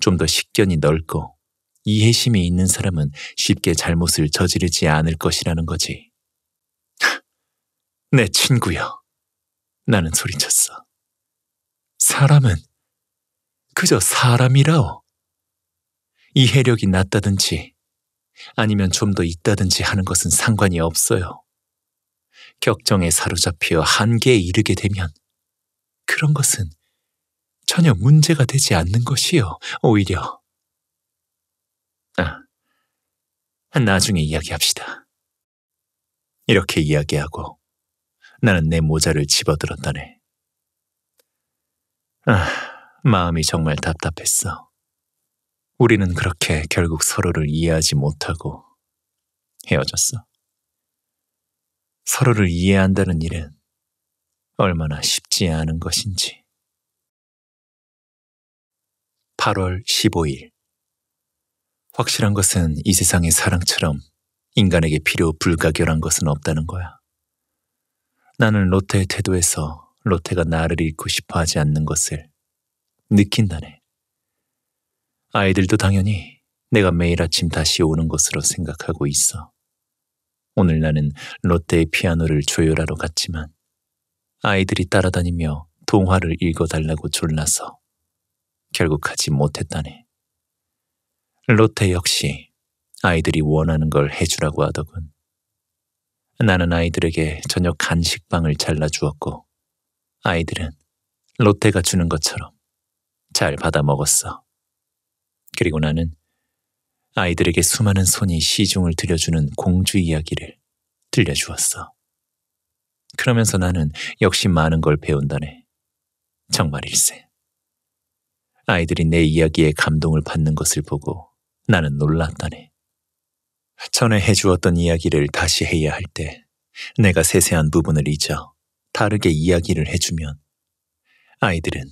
좀 더 식견이 넓고 이해심이 있는 사람은 쉽게 잘못을 저지르지 않을 것이라는 거지. 내 친구여. 나는 소리쳤어. 사람은 그저 사람이라오. 이해력이 낮다든지 아니면 좀 더 있다든지 하는 것은 상관이 없어요. 격정에 사로잡혀 한계에 이르게 되면 그런 것은 전혀 문제가 되지 않는 것이요. 오히려. 아, 나중에 이야기합시다. 이렇게 이야기하고 나는 내 모자를 집어들었다네. 아, 마음이 정말 답답했어. 우리는 그렇게 결국 서로를 이해하지 못하고 헤어졌어. 서로를 이해한다는 일은 얼마나 쉽지 않은 것인지. 8월 15일. 확실한 것은 이 세상의 사랑처럼 인간에게 필요 불가결한 것은 없다는 거야. 나는 로테의 태도에서 로테가 나를 잃고 싶어 하지 않는 것을 느낀다네. 아이들도 당연히 내가 매일 아침 다시 오는 것으로 생각하고 있어. 오늘 나는 롯데의 피아노를 조율하러 갔지만 아이들이 따라다니며 동화를 읽어달라고 졸라서 결국 하지 못했다네. 롯데 역시 아이들이 원하는 걸 해주라고 하더군. 나는 아이들에게 저녁 간식빵을 잘라주었고 아이들은 롯데가 주는 것처럼 잘 받아 먹었어. 그리고 나는 아이들에게 수많은 손이 시중을 들려주는 공주 이야기를 들려주었어. 그러면서 나는 역시 많은 걸 배운다네. 정말일세. 아이들이 내 이야기에 감동을 받는 것을 보고 나는 놀랐다네. 전에 해주었던 이야기를 다시 해야 할 때 내가 세세한 부분을 잊어 다르게 이야기를 해주면 아이들은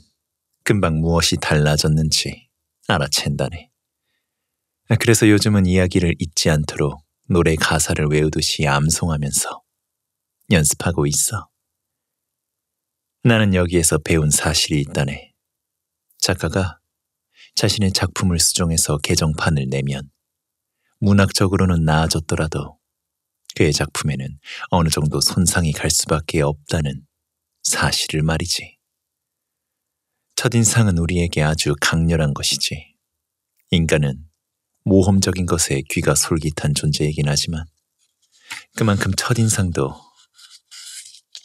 금방 무엇이 달라졌는지 알아챈다네. 그래서 요즘은 이야기를 잊지 않도록 노래 가사를 외우듯이 암송하면서 연습하고 있어. 나는 여기에서 배운 사실이 있다네. 작가가 자신의 작품을 수정해서 개정판을 내면 문학적으로는 나아졌더라도 그의 작품에는 어느 정도 손상이 갈 수밖에 없다는 사실을 말이지. 첫인상은 우리에게 아주 강렬한 것이지. 인간은 모험적인 것에 귀가 솔깃한 존재이긴 하지만 그만큼 첫인상도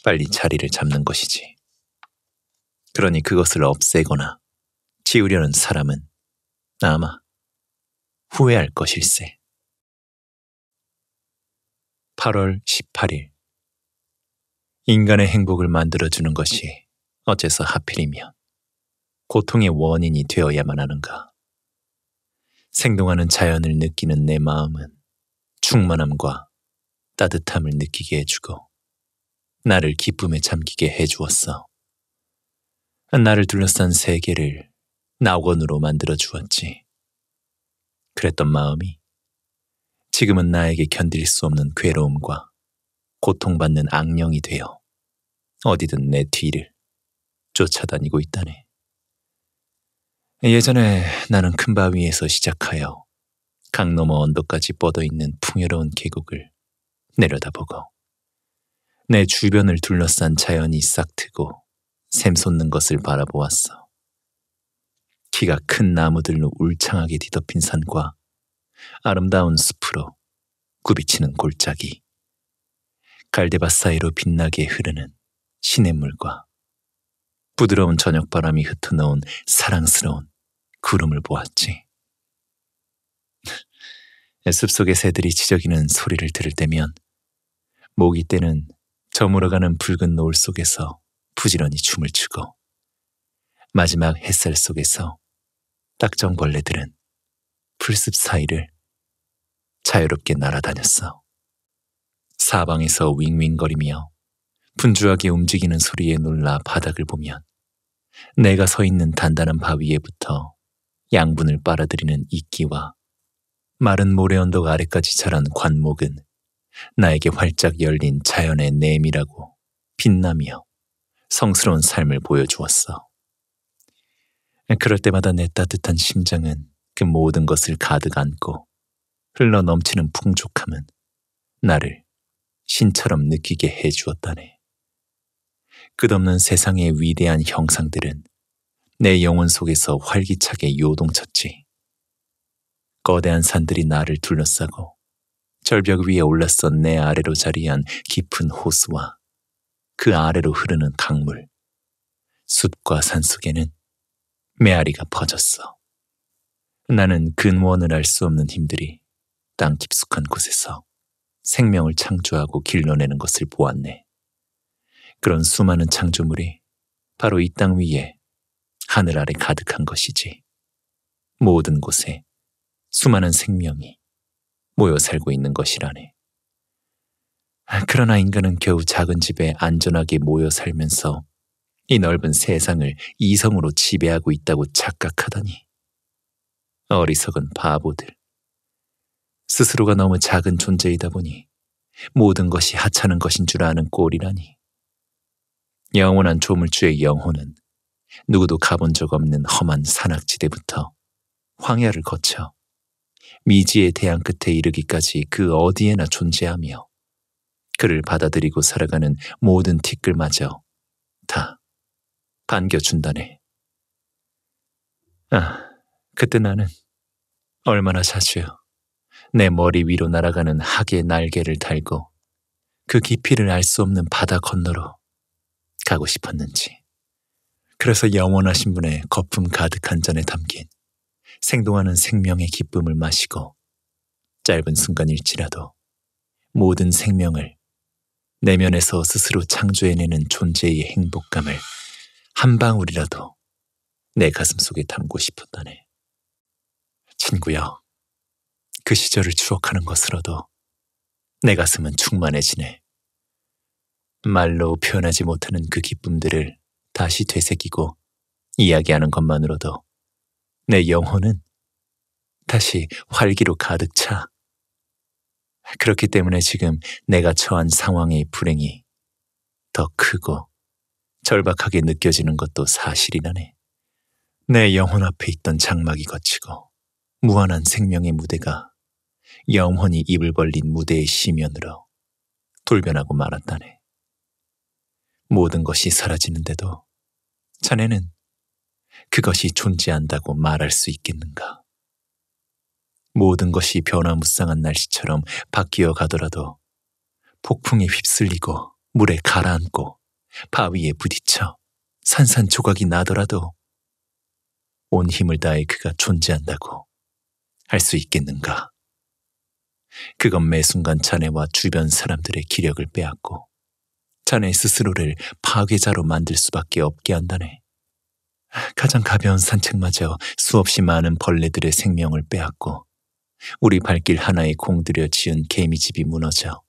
빨리 자리를 잡는 것이지. 그러니 그것을 없애거나 지우려는 사람은 아마 후회할 것일세. 8월 18일 인간의 행복을 만들어주는 것이 어째서 하필이며 고통의 원인이 되어야만 하는가? 생동하는 자연을 느끼는 내 마음은 충만함과 따뜻함을 느끼게 해주고 나를 기쁨에 잠기게 해주었어. 나를 둘러싼 세계를 낙원으로 만들어 주었지. 그랬던 마음이 지금은 나에게 견딜 수 없는 괴로움과 고통받는 악령이 되어 어디든 내 뒤를 쫓아다니고 있다네. 예전에 나는 큰 바위에서 시작하여 강 너머 언덕까지 뻗어 있는 풍요로운 계곡을 내려다보고 내 주변을 둘러싼 자연이 싹트고 샘솟는 것을 바라보았어. 키가 큰 나무들로 울창하게 뒤덮인 산과 아름다운 숲으로 굽이치는 골짜기, 갈대밭 사이로 빛나게 흐르는 시냇물과 부드러운 저녁바람이 흩어놓은 사랑스러운 구름을 보았지. 숲속의 새들이 지저귀는 소리를 들을 때면 모기 때는 저물어가는 붉은 노을 속에서 부지런히 춤을 추고 마지막 햇살 속에서 딱정벌레들은 풀숲 사이를 자유롭게 날아다녔어. 사방에서 윙윙거리며 분주하게 움직이는 소리에 놀라 바닥을 보면 내가 서 있는 단단한 바위에부터 양분을 빨아들이는 이끼와 마른 모래 언덕 아래까지 자란 관목은 나에게 활짝 열린 자연의 내밀하고 빛나며 성스러운 삶을 보여주었어. 그럴 때마다 내 따뜻한 심장은 그 모든 것을 가득 안고 흘러 넘치는 풍족함은 나를 신처럼 느끼게 해주었다네. 끝없는 세상의 위대한 형상들은 내 영혼 속에서 활기차게 요동쳤지. 거대한 산들이 나를 둘러싸고 절벽 위에 올랐던내 아래로 자리한 깊은 호수와 그 아래로 흐르는 강물, 숲과 산 속에는 메아리가 퍼졌어. 나는 근원을 알 수 없는 힘들이 땅 깊숙한 곳에서 생명을 창조하고 길러내는 것을 보았네. 그런 수많은 창조물이 바로 이 땅 위에 하늘 아래 가득한 것이지. 모든 곳에 수많은 생명이 모여 살고 있는 것이라네. 그러나 인간은 겨우 작은 집에 안전하게 모여 살면서 이 넓은 세상을 이성으로 지배하고 있다고 착각하다니. 어리석은 바보들. 스스로가 너무 작은 존재이다 보니 모든 것이 하찮은 것인 줄 아는 꼴이라니. 영원한 조물주의 영혼은 누구도 가본 적 없는 험한 산악지대부터 황야를 거쳐 미지의 대양 끝에 이르기까지 그 어디에나 존재하며 그를 받아들이고 살아가는 모든 티끌마저 다 반겨준다네. 아, 그때 나는 얼마나 자주 내 머리 위로 날아가는 하계 날개를 달고 그 깊이를 알 수 없는 바다 건너로 가고 싶었는지. 그래서 영원하신 분의 거품 가득한 잔에 담긴 생동하는 생명의 기쁨을 마시고 짧은 순간일지라도 모든 생명을 내면에서 스스로 창조해내는 존재의 행복감을 한 방울이라도 내 가슴 속에 담고 싶었다네. 친구여, 그 시절을 추억하는 것으로도 내 가슴은 충만해지네. 말로 표현하지 못하는 그 기쁨들을 다시 되새기고 이야기하는 것만으로도 내 영혼은 다시 활기로 가득 차. 그렇기 때문에 지금 내가 처한 상황의 불행이 더 크고 절박하게 느껴지는 것도 사실이라네. 내 영혼 앞에 있던 장막이 걷히고 무한한 생명의 무대가 영혼이 입을 벌린 무대의 시면으로 돌변하고 말았다네. 모든 것이 사라지는데도 자네는 그것이 존재한다고 말할 수 있겠는가? 모든 것이 변화무쌍한 날씨처럼 바뀌어 가더라도 폭풍에 휩쓸리고 물에 가라앉고 바위에 부딪혀 산산조각이 나더라도 온 힘을 다해 그가 존재한다고 할 수 있겠는가? 그건 매 순간 자네와 주변 사람들의 기력을 빼앗고 자네 스스로를 파괴자로 만들 수밖에 없게 한다네. 가장 가벼운 산책마저 수없이 많은 벌레들의 생명을 빼앗고 우리 발길 하나에 공들여 지은 개미집이 무너져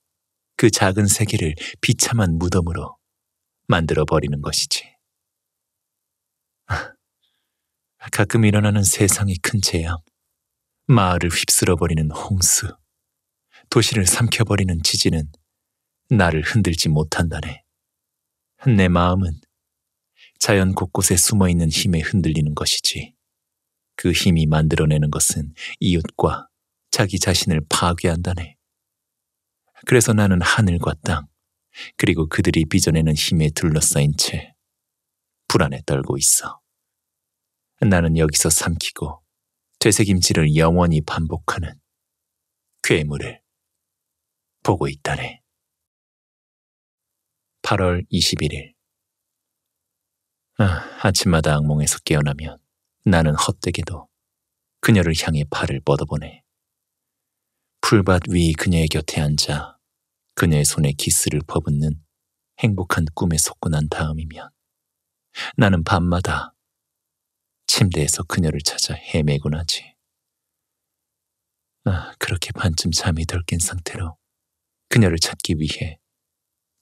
그 작은 세계를 비참한 무덤으로 만들어버리는 것이지. 가끔 일어나는 세상이큰 재앙, 마을을 휩쓸어버리는 홍수, 도시를 삼켜버리는 지진은 나를 흔들지 못한다네. 내 마음은 자연 곳곳에 숨어 있는 힘에 흔들리는 것이지. 그 힘이 만들어내는 것은 이웃과 자기 자신을 파괴한다네. 그래서 나는 하늘과 땅, 그리고 그들이 빚어내는 힘에 둘러싸인 채 불안에 떨고 있어. 나는 여기서 삼키고 되새김질을 영원히 반복하는 괴물을 보고 있다네. 8월 21일. 아, 아침마다 악몽에서 깨어나면 나는 헛되게도 그녀를 향해 팔을 뻗어보네. 풀밭 위 그녀의 곁에 앉아 그녀의 손에 기스를 퍼붓는 행복한 꿈에 속고 난 다음이면 나는 밤마다 침대에서 그녀를 찾아 헤매곤 하지. 아, 그렇게 반쯤 잠이 덜 깬 상태로 그녀를 찾기 위해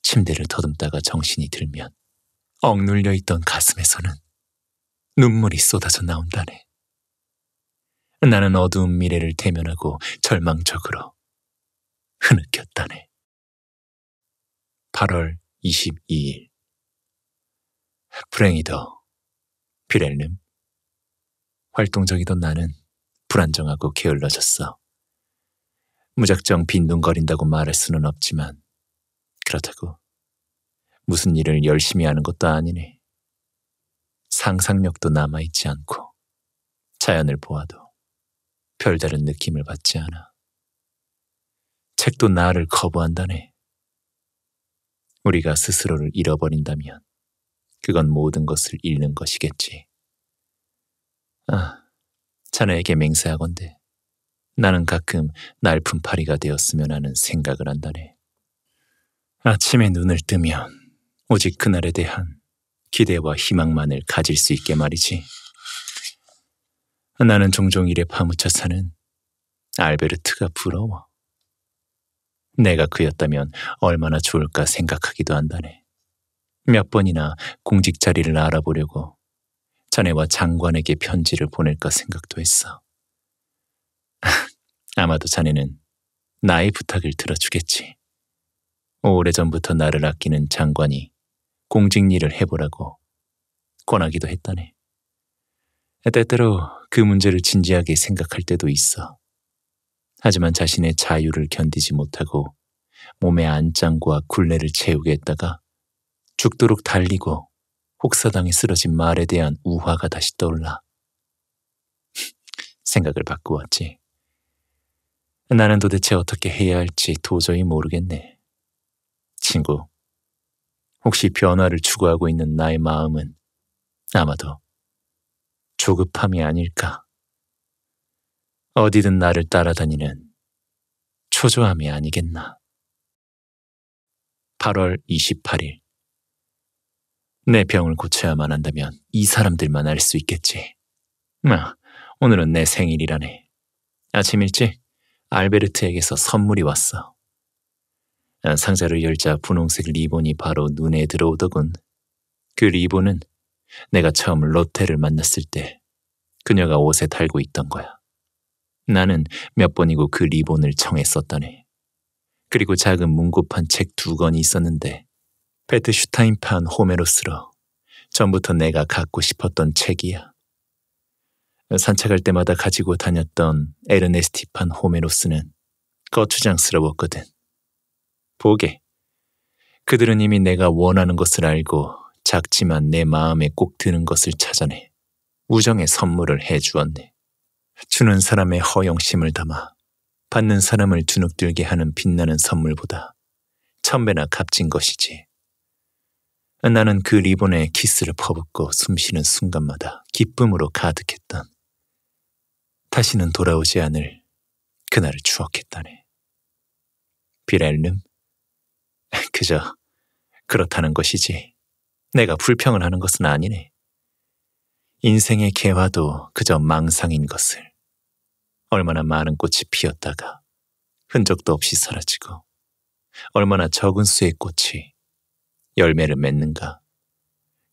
침대를 더듬다가 정신이 들면 억눌려 있던 가슴에서는 눈물이 쏟아져 나온다네. 나는 어두운 미래를 대면하고 절망적으로 흐느꼈다네. 8월 22일 불행히도 비렐름 활동적이던 나는 불안정하고 게을러졌어. 무작정 빈둥거린다고 말할 수는 없지만 그렇다고 무슨 일을 열심히 하는 것도 아니네 상상력도 남아있지 않고 자연을 보아도 별다른 느낌을 받지 않아. 책도 나를 거부한다네. 우리가 스스로를 잃어버린다면 그건 모든 것을 잃는 것이겠지. 아, 자네에게 맹세하건대 나는 가끔 날품팔이가 되었으면 하는 생각을 한다네. 아침에 눈을 뜨면 오직 그날에 대한 기대와 희망만을 가질 수 있게 말이지. 나는 종종 이래 파묻혀 사는 알베르트가 부러워. 내가 그였다면 얼마나 좋을까 생각하기도 한다네. 몇 번이나 공직 자리를 알아보려고 자네와 장관에게 편지를 보낼까 생각도 했어. 아마도 자네는 나의 부탁을 들어주겠지. 오래전부터 나를 아끼는 장관이 공직 일을 해보라고 권하기도 했다네. 때때로 그 문제를 진지하게 생각할 때도 있어. 하지만 자신의 자유를 견디지 못하고 몸에 안장과 굴레를 채우게 했다가 죽도록 달리고 혹사당에 쓰러진 말에 대한 우화가 다시 떠올라 생각을 바꾸었지. 나는 도대체 어떻게 해야 할지 도저히 모르겠네. 친구, 혹시 변화를 추구하고 있는 나의 마음은 아마도 조급함이 아닐까. 어디든 나를 따라다니는 초조함이 아니겠나. 8월 28일. 내 병을 고쳐야만 한다면 이 사람들만 알 수 있겠지. 아, 오늘은 내 생일이라네. 아침 일찍 알베르트에게서 선물이 왔어. 아, 상자를 열자 분홍색 리본이 바로 눈에 들어오더군. 그 리본은 내가 처음 로테를 만났을 때 그녀가 옷에 달고 있던 거야. 나는 몇 번이고 그 리본을 청해 썼더니. 그리고 작은 문고판 책 두 권이 있었는데 베트 슈타인판 호메로스로 전부터 내가 갖고 싶었던 책이야. 산책할 때마다 가지고 다녔던 에르네스티판 호메로스는 거추장스러웠거든. 보게. 그들은 이미 내가 원하는 것을 알고 작지만 내 마음에 꼭 드는 것을 찾아내 우정의 선물을 해주었네. 주는 사람의 허영심을 담아 받는 사람을 주눅들게 하는 빛나는 선물보다 천배나 값진 것이지. 나는 그 리본에 키스를 퍼붓고 숨쉬는 순간마다 기쁨으로 가득했던 다시는 돌아오지 않을 그날을 추억했다네. 비렐름 그저 그렇다는 것이지 내가 불평을 하는 것은 아니네. 인생의 개화도 그저 망상인 것을 얼마나 많은 꽃이 피었다가 흔적도 없이 사라지고 얼마나 적은 수의 꽃이 열매를 맺는가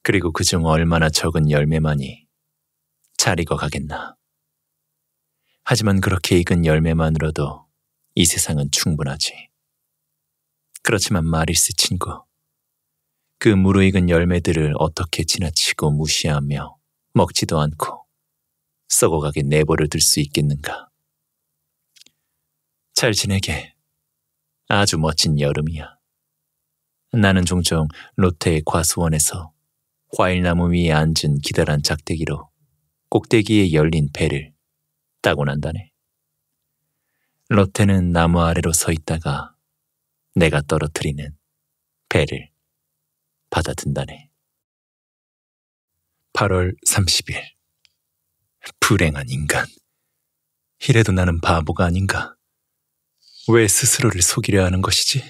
그리고 그중 얼마나 적은 열매만이 잘 익어가겠나. 하지만 그렇게 익은 열매만으로도 이 세상은 충분하지. 그렇지만 마리스 친구. 그 무르익은 열매들을 어떻게 지나치고 무시하며 먹지도 않고 썩어가게 내버려 둘 수 있겠는가. 잘 지내게. 아주 멋진 여름이야. 나는 종종 로테의 과수원에서 과일나무 위에 앉은 기다란 작대기로 꼭대기에 열린 배를 따고 난다네. 로테는 나무 아래로 서 있다가 내가 떨어뜨리는 배를 받아든다네. 8월 30일. 불행한 인간. 이래도 나는 바보가 아닌가. 왜 스스로를 속이려 하는 것이지?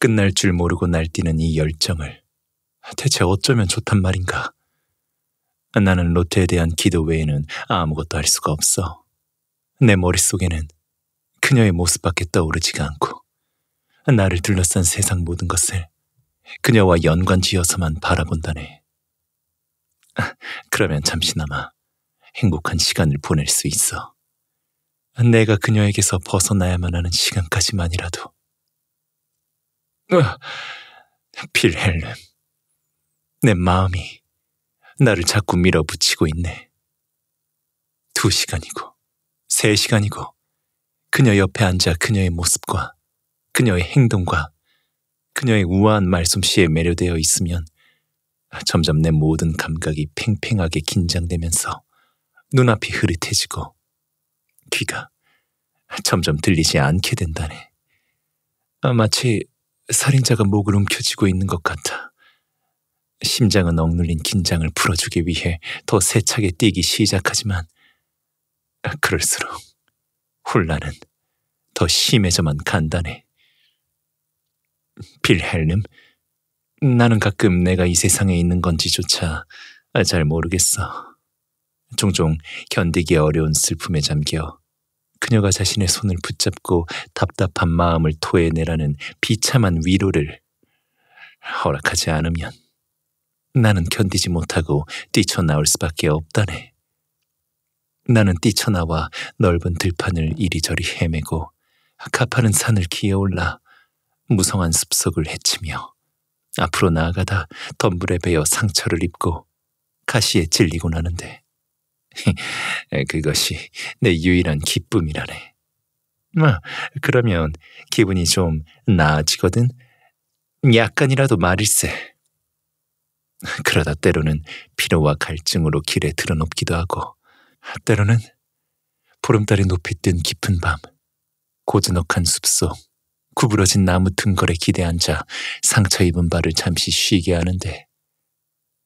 끝날 줄 모르고 날뛰는 이 열정을 대체 어쩌면 좋단 말인가? 나는 로테에 대한 기도 외에는 아무것도 할 수가 없어. 내 머릿속에는 그녀의 모습밖에 떠오르지가 않고 나를 둘러싼 세상 모든 것을 그녀와 연관지어서만 바라본다네. 그러면 잠시나마 행복한 시간을 보낼 수 있어. 내가 그녀에게서 벗어나야만 하는 시간까지만이라도. 필헬름, 내 마음이 나를 자꾸 밀어붙이고 있네. 두 시간이고, 세 시간이고, 그녀 옆에 앉아 그녀의 모습과 그녀의 행동과 그녀의 우아한 말솜씨에 매료되어 있으면 점점 내 모든 감각이 팽팽하게 긴장되면서 눈앞이 흐릿해지고 귀가 점점 들리지 않게 된다네. 아, 마치 살인자가 목을 움켜쥐고 있는 것 같아. 심장은 억눌린 긴장을 풀어주기 위해 더 세차게 뛰기 시작하지만 그럴수록 혼란은 더 심해져만 간다네. 빌헬름? 나는 가끔 내가 이 세상에 있는 건지조차 잘 모르겠어. 종종 견디기 어려운 슬픔에 잠겨 그녀가 자신의 손을 붙잡고 답답한 마음을 토해내라는 비참한 위로를 허락하지 않으면 나는 견디지 못하고 뛰쳐나올 수밖에 없다네. 나는 뛰쳐나와 넓은 들판을 이리저리 헤매고 가파른 산을 기어올라 무성한 숲속을 헤치며 앞으로 나아가다 덤불에 베어 상처를 입고 가시에 질리곤 하는데 그것이 내 유일한 기쁨이라네. 아, 그러면 기분이 좀 나아지거든? 약간이라도 말일세. 그러다 때로는 피로와 갈증으로 길에 드러눕기도 하고 때로는 보름달이 높이 뜬 깊은 밤 고즈넉한 숲속 구부러진 나무 등걸에 기대앉아 상처 입은 발을 잠시 쉬게 하는데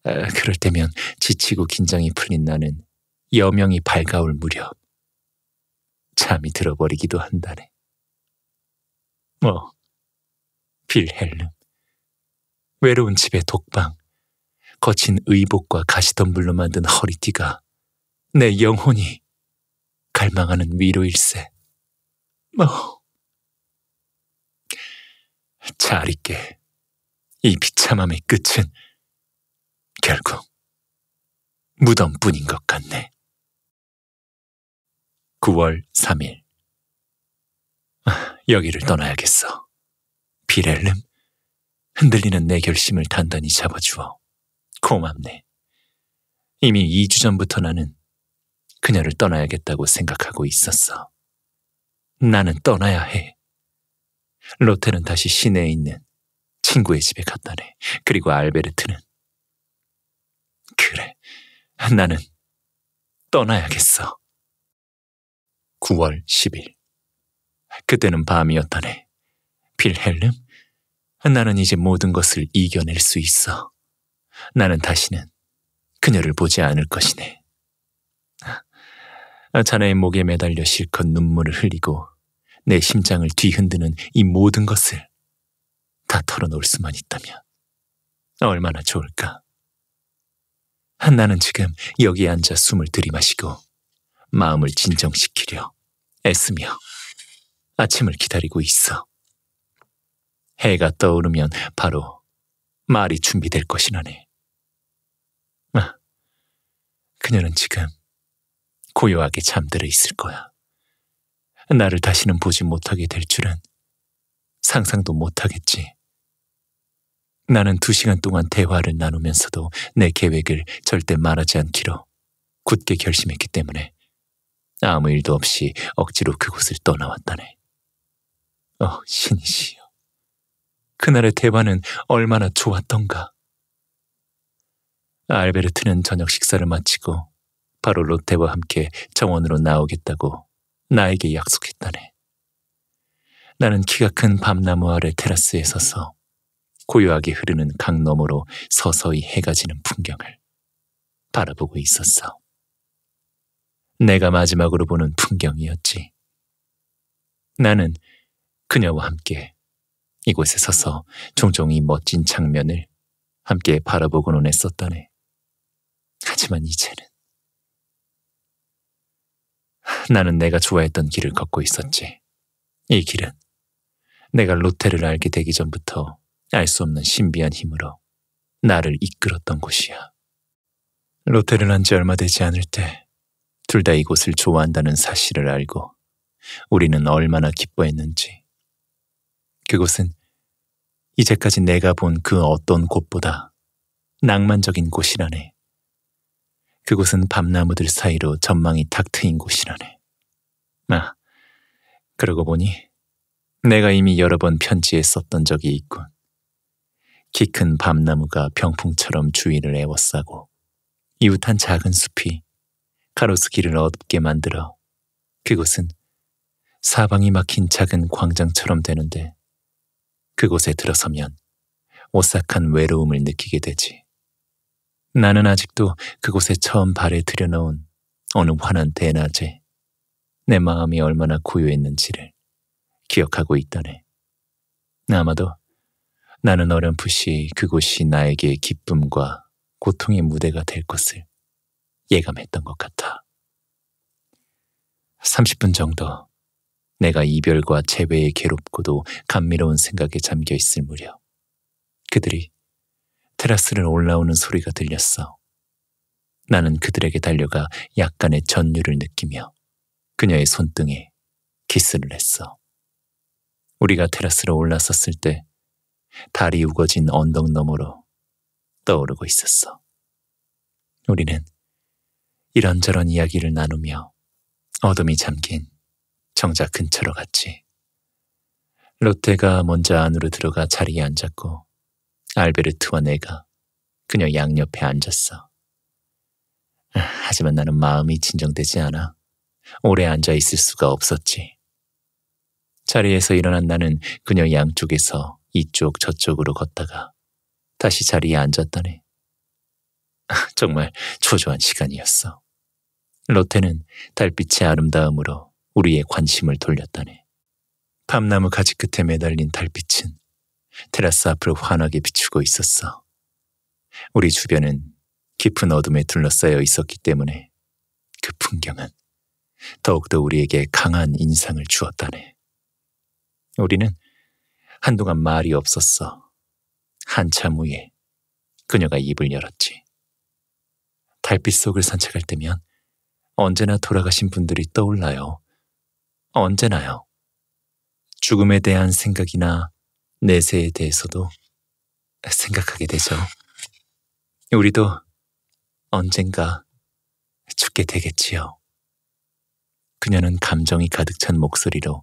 아, 그럴 때면 지치고 긴장이 풀린 나는 여명이 밝아올 무렵 잠이 들어버리기도 한다네. 뭐 빌헬름 외로운 집의 독방 거친 의복과 가시덤불로 만든 허리띠가 내 영혼이 갈망하는 위로일세. 뭐. 잘 있게 이 비참함의 끝은 결국 무덤뿐인 것 같네. 9월 3일 아, 여기를 떠나야겠어. 비렐름 흔들리는 내 결심을 단단히 잡아주어 고맙네. 이미 2주 전부터 나는 그녀를 떠나야겠다고 생각하고 있었어. 나는 떠나야 해. 로테는 다시 시내에 있는 친구의 집에 갔다네. 그리고 알베르트는 그래, 나는 떠나야겠어. 9월 10일. 그때는 밤이었다네. 빌헬름, 나는 이제 모든 것을 이겨낼 수 있어. 나는 다시는 그녀를 보지 않을 것이네. 자네의 목에 매달려 실컷 눈물을 흘리고 내 심장을 뒤흔드는 이 모든 것을 다 털어놓을 수만 있다면 얼마나 좋을까. 한나는 지금 여기 앉아 숨을 들이마시고 마음을 진정시키려 애쓰며 아침을 기다리고 있어. 해가 떠오르면 바로 말이 준비될 것이라네. 아, 그녀는 지금 고요하게 잠들어 있을 거야. 나를 다시는 보지 못하게 될 줄은 상상도 못하겠지. 나는 두 시간 동안 대화를 나누면서도 내 계획을 절대 말하지 않기로 굳게 결심했기 때문에 아무 일도 없이 억지로 그곳을 떠나왔다네. 어, 신이시여. 그날의 대화는 얼마나 좋았던가. 알베르트는 저녁 식사를 마치고 바로 롯데와 함께 정원으로 나오겠다고 나에게 약속했다네. 나는 키가 큰 밤나무 아래 테라스에 서서 고요하게 흐르는 강 너머로 서서히 해가 지는 풍경을 바라보고 있었어. 내가 마지막으로 보는 풍경이었지. 나는 그녀와 함께 이곳에 서서 종종 이 멋진 장면을 함께 바라보곤 했었다네. 하지만 이제는 나는 내가 좋아했던 길을 걷고 있었지. 이 길은 내가 로테를 알게 되기 전부터 알 수 없는 신비한 힘으로 나를 이끌었던 곳이야. 로테를 한 지 얼마 되지 않을 때 둘 다 이곳을 좋아한다는 사실을 알고 우리는 얼마나 기뻐했는지. 그곳은 이제까지 내가 본 그 어떤 곳보다 낭만적인 곳이라네. 그곳은 밤나무들 사이로 전망이 탁 트인 곳이라네. 아, 그러고 보니 내가 이미 여러 번 편지에 썼던 적이 있군. 키큰 밤나무가 병풍처럼 주위를 애워싸고 이웃한 작은 숲이 가로수길을 어둡게 만들어 그곳은 사방이 막힌 작은 광장처럼 되는데 그곳에 들어서면 오싹한 외로움을 느끼게 되지. 나는 아직도 그곳에 처음 발을 들여놓은 어느 환한 대낮에 내 마음이 얼마나 고요했는지를 기억하고 있더네. 아마도 나는 어렴풋이 그곳이 나에게 기쁨과 고통의 무대가 될 것을 예감했던 것 같아. 30분 정도 내가 이별과 재회의 괴롭고도 감미로운 생각에 잠겨 있을 무렵 그들이 테라스를 올라오는 소리가 들렸어. 나는 그들에게 달려가 약간의 전율을 느끼며 그녀의 손등에 키스를 했어. 우리가 테라스로 올라섰을 때 달이 우거진 언덕 너머로 떠오르고 있었어. 우리는 이런저런 이야기를 나누며 어둠이 잠긴 정자 근처로 갔지. 롯데가 먼저 안으로 들어가 자리에 앉았고 알베르트와 내가 그녀 양옆에 앉았어. 하지만 나는 마음이 진정되지 않아. 오래 앉아 있을 수가 없었지. 자리에서 일어난 나는 그녀 양쪽에서 이쪽 저쪽으로 걷다가 다시 자리에 앉았다네 정말 초조한 시간이었어. 로테는 달빛의 아름다움으로 우리의 관심을 돌렸다네. 밤나무 가지 끝에 매달린 달빛은 테라스 앞을 환하게 비추고 있었어. 우리 주변은 깊은 어둠에 둘러싸여 있었기 때문에 그 풍경은 더욱더 우리에게 강한 인상을 주었다네. 우리는 한동안 말이 없었어. 한참 후에 그녀가 입을 열었지. 달빛 속을 산책할 때면 언제나 돌아가신 분들이 떠올라요. 언제나요. 죽음에 대한 생각이나 내세에 대해서도 생각하게 되죠. 우리도 언젠가 죽게 되겠지요. 그녀는 감정이 가득 찬 목소리로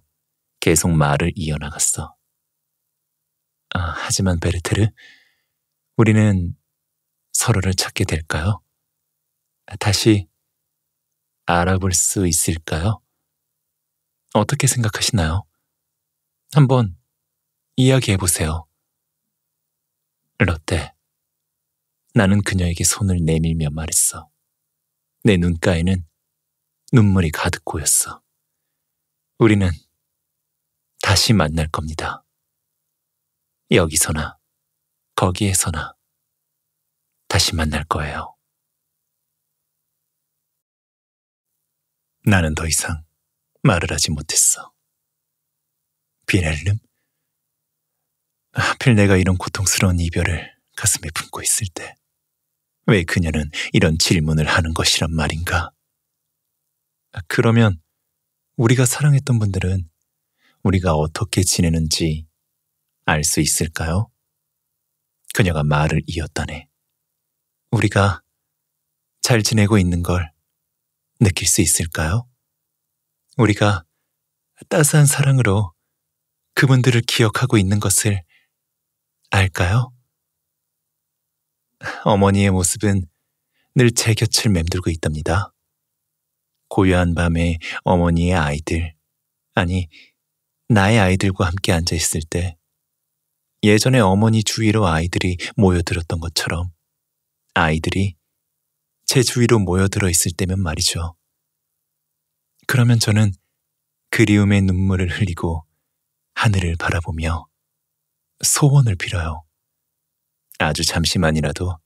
계속 말을 이어나갔어. 아, 하지만 베르테르, 우리는 서로를 찾게 될까요? 다시 알아볼 수 있을까요? 어떻게 생각하시나요? 한번 이야기해보세요. 롯데, 나는 그녀에게 손을 내밀며 말했어. 내 눈가에는 눈물이 가득 고였어. 우리는 다시 만날 겁니다. 여기서나 거기에서나 다시 만날 거예요. 나는 더 이상 말을 하지 못했어. 비렐름? 하필 내가 이런 고통스러운 이별을 가슴에 품고 있을 때, 왜 그녀는 이런 질문을 하는 것이란 말인가? 그러면 우리가 사랑했던 분들은 우리가 어떻게 지내는지 알 수 있을까요? 그녀가 말을 이었다네. 우리가 잘 지내고 있는 걸 느낄 수 있을까요? 우리가 따스한 사랑으로 그분들을 기억하고 있는 것을 알까요? 어머니의 모습은 늘 제 곁을 맴돌고 있답니다. 고요한 밤에 어머니의 아이들, 아니, 나의 아이들과 함께 앉아있을 때 예전에 어머니 주위로 아이들이 모여들었던 것처럼 아이들이 제 주위로 모여들어 있을 때면 말이죠. 그러면 저는 그리움의 눈물을 흘리고 하늘을 바라보며 소원을 빌어요. 아주 잠시만이라도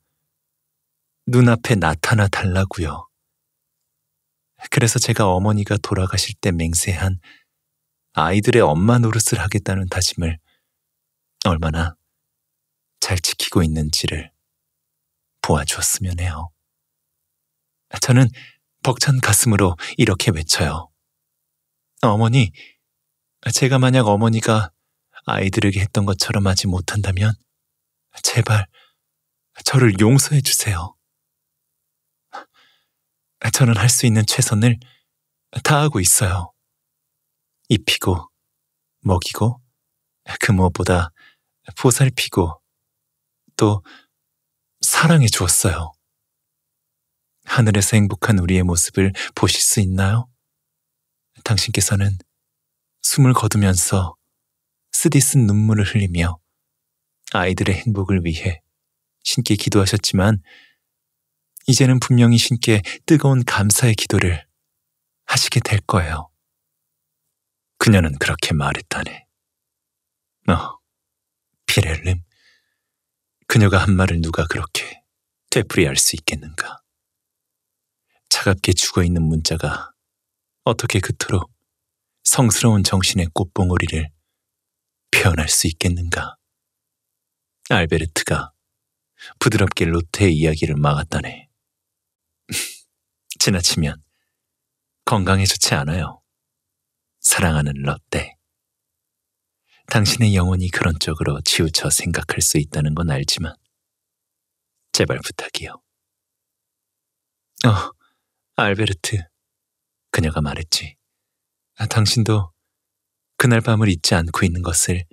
눈앞에 나타나 달라고요. 그래서 제가 어머니가 돌아가실 때 맹세한 아이들의 엄마 노릇을 하겠다는 다짐을 얼마나 잘 지키고 있는지를 보아주었으면 해요. 저는 벅찬 가슴으로 이렇게 외쳐요. 어머니, 제가 만약 어머니가 아이들에게 했던 것처럼 하지 못한다면 제발 저를 용서해 주세요. 저는 할 수 있는 최선을 다하고 있어요. 입히고, 먹이고, 그 무엇보다 보살피고, 또 사랑해 주었어요. 하늘에서 행복한 우리의 모습을 보실 수 있나요? 당신께서는 숨을 거두면서 쓰디쓴 눈물을 흘리며 아이들의 행복을 위해 신께 기도하셨지만 이제는 분명히 신께 뜨거운 감사의 기도를 하시게 될 거예요. 그녀는 그렇게 말했다네 어, 피렐름. 그녀가 한 말을 누가 그렇게 되풀이할 수 있겠는가? 차갑게 죽어있는 문자가 어떻게 그토록 성스러운 정신의 꽃봉오리를 표현할 수 있겠는가? 알베르트가 부드럽게 로테의 이야기를 막았다네. 지나치면 건강에 좋지 않아요. 사랑하는 롯데. 당신의 영혼이 그런 쪽으로 치우쳐 생각할 수 있다는 건 알지만 제발 부탁이요. 어, 알베르트. 그녀가 말했지. 아, 당신도 그날 밤을 잊지 않고 있는 것을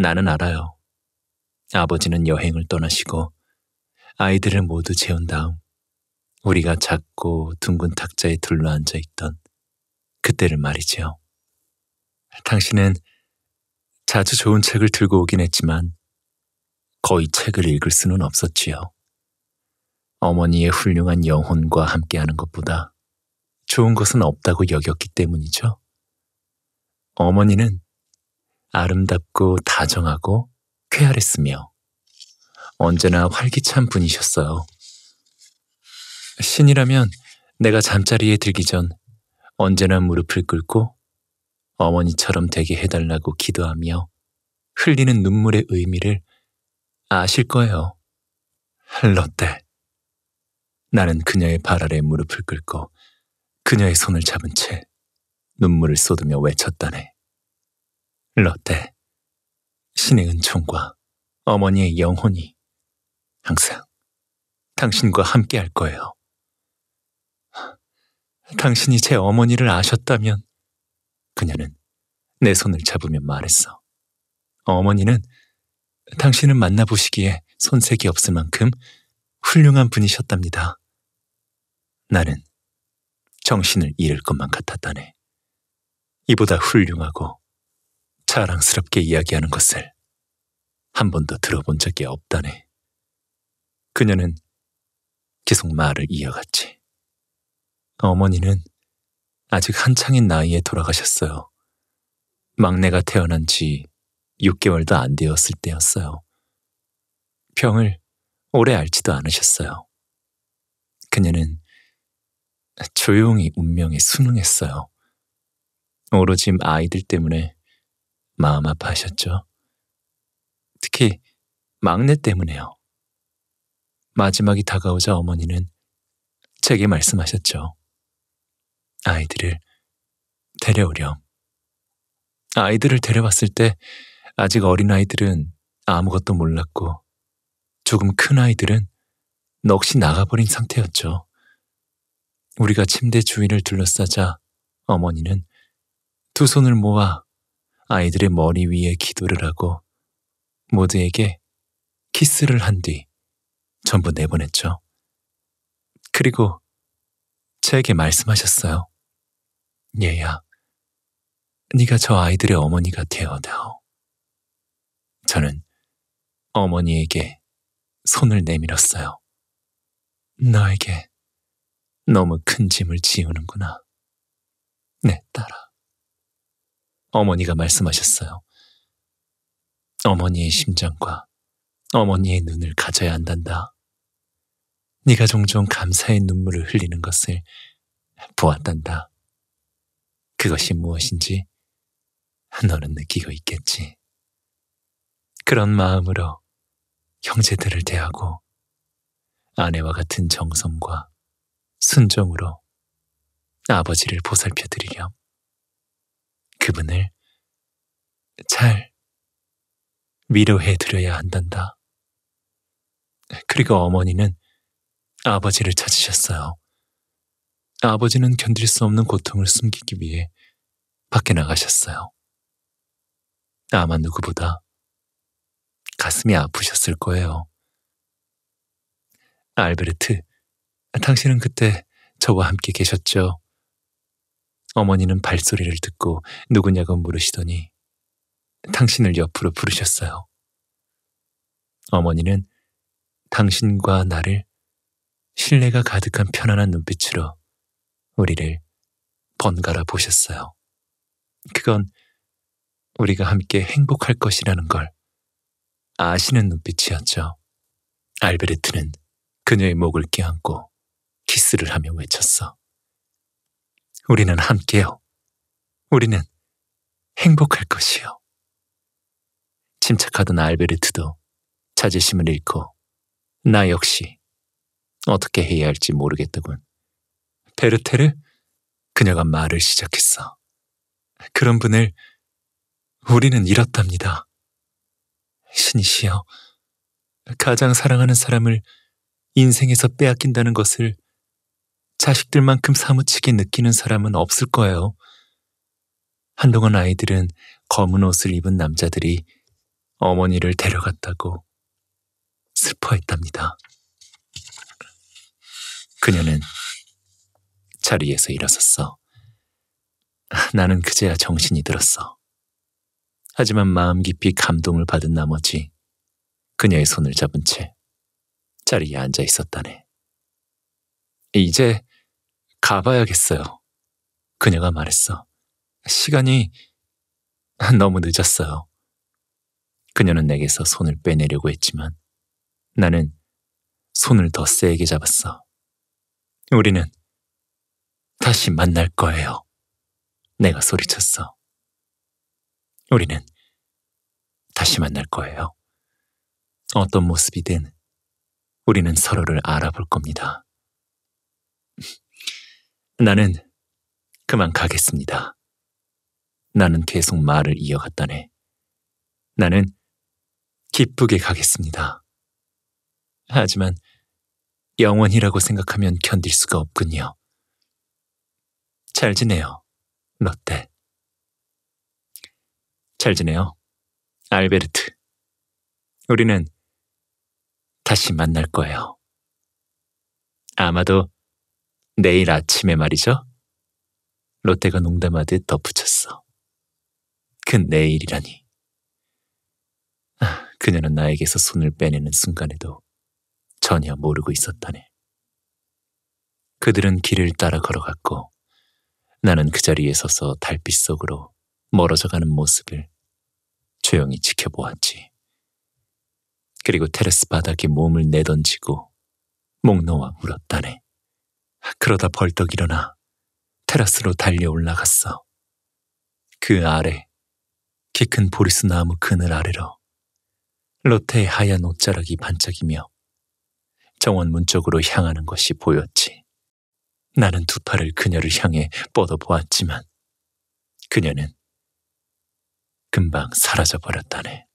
나는 알아요. 아버지는 여행을 떠나시고 아이들을 모두 재운 다음 우리가 작고 둥근 탁자에 둘러앉아 있던 그때를 말이지요. 당신은 자주 좋은 책을 들고 오긴 했지만 거의 책을 읽을 수는 없었지요. 어머니의 훌륭한 영혼과 함께하는 것보다 좋은 것은 없다고 여겼기 때문이죠. 어머니는 아름답고 다정하고 쾌활했으며 언제나 활기찬 분이셨어요. 신이라면 내가 잠자리에 들기 전 언제나 무릎을 꿇고 어머니처럼 되게 해달라고 기도하며 흘리는 눈물의 의미를 아실 거예요. 롯데. 나는 그녀의 발 아래 무릎을 꿇고 그녀의 손을 잡은 채 눈물을 쏟으며 외쳤다네. 롯데. 신의 은총과 어머니의 영혼이 항상 당신과 함께 할 거예요. 당신이 제 어머니를 아셨다면 그녀는 내 손을 잡으며 말했어. 어머니는 당신을 만나보시기에 손색이 없을 만큼 훌륭한 분이셨답니다. 나는 정신을 잃을 것만 같았다네. 이보다 훌륭하고 자랑스럽게 이야기하는 것을 한 번도 들어본 적이 없다네. 그녀는 계속 말을 이어갔지. 어머니는 아직 한창인 나이에 돌아가셨어요. 막내가 태어난 지 6개월도 안 되었을 때였어요. 병을 오래 앓지도 않으셨어요. 그녀는 조용히 운명에 순응했어요. 오로지 아이들 때문에 마음 아파하셨죠. 특히 막내 때문에요. 마지막이 다가오자 어머니는 제게 말씀하셨죠. 아이들을 데려오렴. 아이들을 데려왔을 때 아직 어린 아이들은 아무것도 몰랐고 조금 큰 아이들은 넋이 나가버린 상태였죠. 우리가 침대 주위를 둘러싸자 어머니는 두 손을 모아 아이들의 머리 위에 기도를 하고 모두에게 키스를 한 뒤 전부 내보냈죠. 그리고 제게 말씀하셨어요. 얘야, 네가 저 아이들의 어머니 가되어다오 저는 어머니에게 손을 내밀었어요. 너에게 너무 큰 짐을 지우는구나. 내 네, 딸아. 어머니가 말씀하셨어요. 어머니의 심장과 어머니의 눈을 가져야 한단다. 네가 종종 감사의 눈물을 흘리는 것을 보았단다. 그것이 무엇인지 너는 느끼고 있겠지. 그런 마음으로 형제들을 대하고 아내와 같은 정성과 순종으로 아버지를 보살펴 드리렴. 그분을 잘 위로해 드려야 한단다. 그리고 어머니는 아버지를 찾으셨어요. 아버지는 견딜 수 없는 고통을 숨기기 위해 밖에 나가셨어요. 아마 누구보다 가슴이 아프셨을 거예요. 알베르트, 당신은 그때 저와 함께 계셨죠? 어머니는 발소리를 듣고 누구냐고 물으시더니 당신을 옆으로 부르셨어요. 어머니는 당신과 나를 신뢰가 가득한 편안한 눈빛으로 우리를 번갈아 보셨어요. 그건 우리가 함께 행복할 것이라는 걸 아시는 눈빛이었죠. 알베르트는 그녀의 목을 껴안고 키스를 하며 외쳤어. 우리는 함께요. 우리는 행복할 것이요. 침착하던 알베르트도 자제심을 잃고 나 역시 어떻게 해야 할지 모르겠더군. 베르테르? 그녀가 말을 시작했어. 그런 분을 우리는 잃었답니다. 신이시여, 가장 사랑하는 사람을 인생에서 빼앗긴다는 것을 자식들만큼 사무치게 느끼는 사람은 없을 거예요. 한동안 아이들은 검은 옷을 입은 남자들이 어머니를 데려갔다고 슬퍼했답니다. 그녀는 자리에서 일어섰어. 나는 그제야 정신이 들었어. 하지만 마음 깊이 감동을 받은 나머지 그녀의 손을 잡은 채 자리에 앉아 있었다네. 이제 가봐야겠어요. 그녀가 말했어. 시간이 너무 늦었어요. 그녀는 내게서 손을 빼내려고 했지만 나는 손을 더 세게 잡았어. 우리는 다시 만날 거예요. 내가 소리쳤어. 우리는 다시 만날 거예요. 어떤 모습이든 우리는 서로를 알아볼 겁니다. 나는 그만 가겠습니다. 나는 계속 말을 이어갔다네. 나는 기쁘게 가겠습니다. 하지만 영원이라고 생각하면 견딜 수가 없군요. 잘 지내요, 롯데. 잘 지내요, 알베르트. 우리는 다시 만날 거예요. 아마도 내일 아침에 말이죠. 롯데가 농담하듯 덧붙였어. 그 내일이라니. 아, 그녀는 나에게서 손을 빼내는 순간에도 전혀 모르고 있었다네. 그들은 길을 따라 걸어갔고 나는 그 자리에 서서 달빛 속으로 멀어져 가는 모습을 조용히 지켜보았지. 그리고 테레스 바닥에 몸을 내던지고 목 놓아 울었다네. 그러다 벌떡 일어나 테라스로 달려 올라갔어. 그 아래 키큰 보리스 나무 그늘 아래로 로테의 하얀 옷자락이 반짝이며 정원문 쪽으로 향하는 것이 보였지. 나는 두 팔을 그녀를 향해 뻗어보았지만 그녀는 금방 사라져버렸다네.